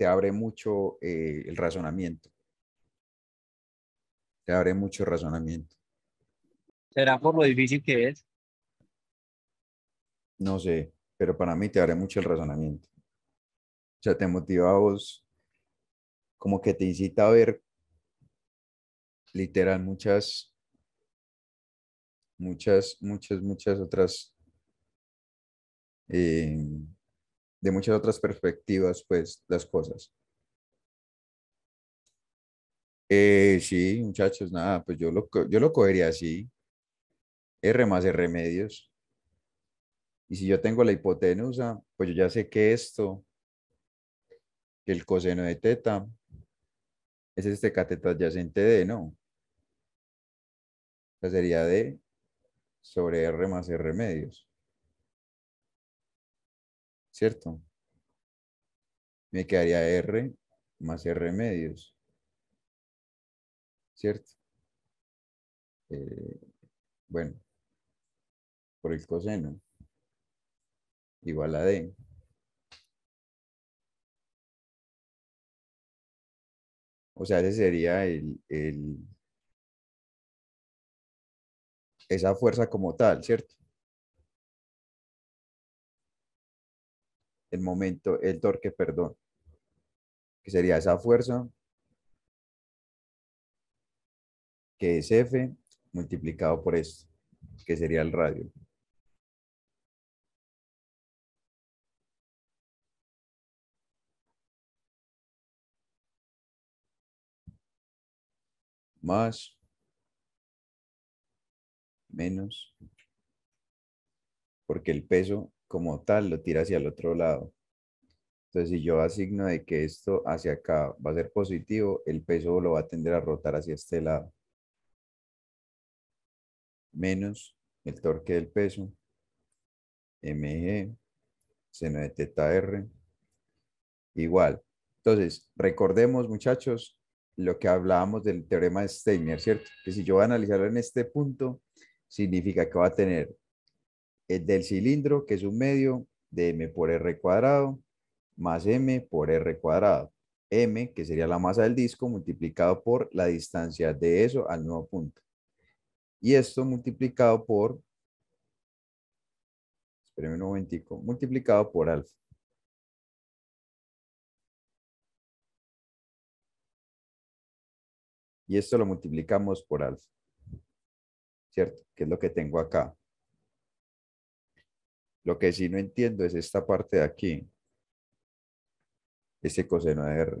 te abre mucho eh, el razonamiento. Te abre mucho el razonamiento. ¿Será por lo difícil que es? No sé, pero para mí te abre mucho el razonamiento. O sea, te motiva a vos, como que te incita a ver literal muchas, muchas, muchas, muchas otras eh, de muchas otras perspectivas, pues, las cosas. Eh, sí, muchachos, nada, pues yo lo, yo lo cogería así. R más R medios. Y si yo tengo la hipotenusa, pues yo ya sé que esto, que el coseno de teta, es este cateto adyacente de, ¿no? O sería D sobre R más R medios. ¿cierto? Me quedaría R más R medios, ¿cierto? Eh, bueno, por el coseno, igual a D. O sea, ese sería el, el, esa fuerza como tal, ¿cierto? el momento, el torque, perdón, que sería esa fuerza, que es F multiplicado por esto, que sería el radio. Más, menos, porque el peso como tal lo tira hacia el otro lado. Entonces, si yo asigno de que esto hacia acá va a ser positivo, el peso lo va a tender a rotar hacia este lado. Menos el torque del peso, mg, seno de teta r, igual. Entonces, recordemos, muchachos, lo que hablábamos del teorema de Steiner, ¿cierto? Que si yo voy a analizarlo en este punto, significa que va a tener el eh, del cilindro, que es un medio de m por r cuadrado más m por r cuadrado. m, que sería la masa del disco, multiplicado por la distancia de eso al nuevo punto. Y esto multiplicado por, espérenme un momentico, multiplicado por alfa. Y esto lo multiplicamos por alfa, ¿cierto? Que es lo que tengo acá. Lo que sí no entiendo es esta parte de aquí. ese coseno de R.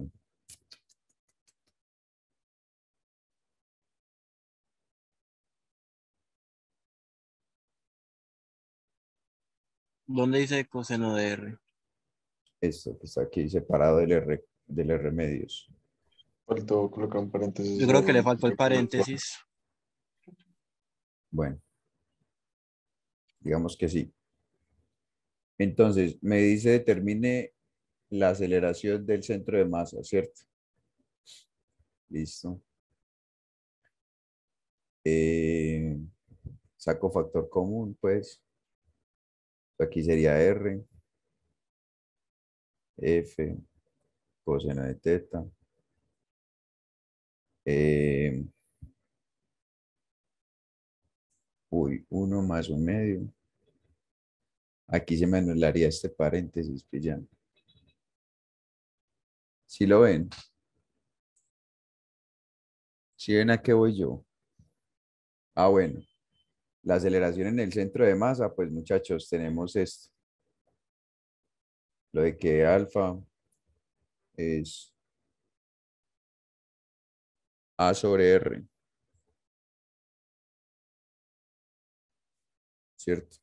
¿Dónde dice coseno de R? Esto que pues, está aquí separado del R, del R medios. colocar un paréntesis. Yo creo que le faltó el paréntesis. Bueno. Digamos que sí. Entonces, me dice determine la aceleración del centro de masa, ¿cierto? Listo. Eh, saco factor común, pues. Aquí sería R. F. Coseno de teta. Eh, uy, 1 más un medio. Aquí se me anularía este paréntesis, pillando. Si lo ven? ¿Sí ven a qué voy yo? Ah, bueno. La aceleración en el centro de masa, pues muchachos, tenemos esto. Lo de que alfa es A sobre R. ¿Cierto?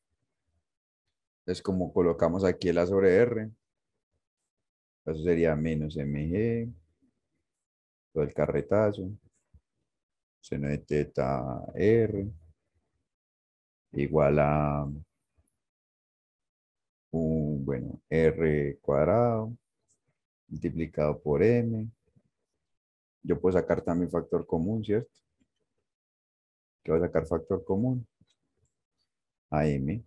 Entonces, como colocamos aquí la sobre R, eso sería menos MG, todo el carretazo, seno de teta R, igual a un, bueno, R cuadrado, multiplicado por M. Yo puedo sacar también factor común, ¿cierto? ¿Qué voy a sacar factor común? A M.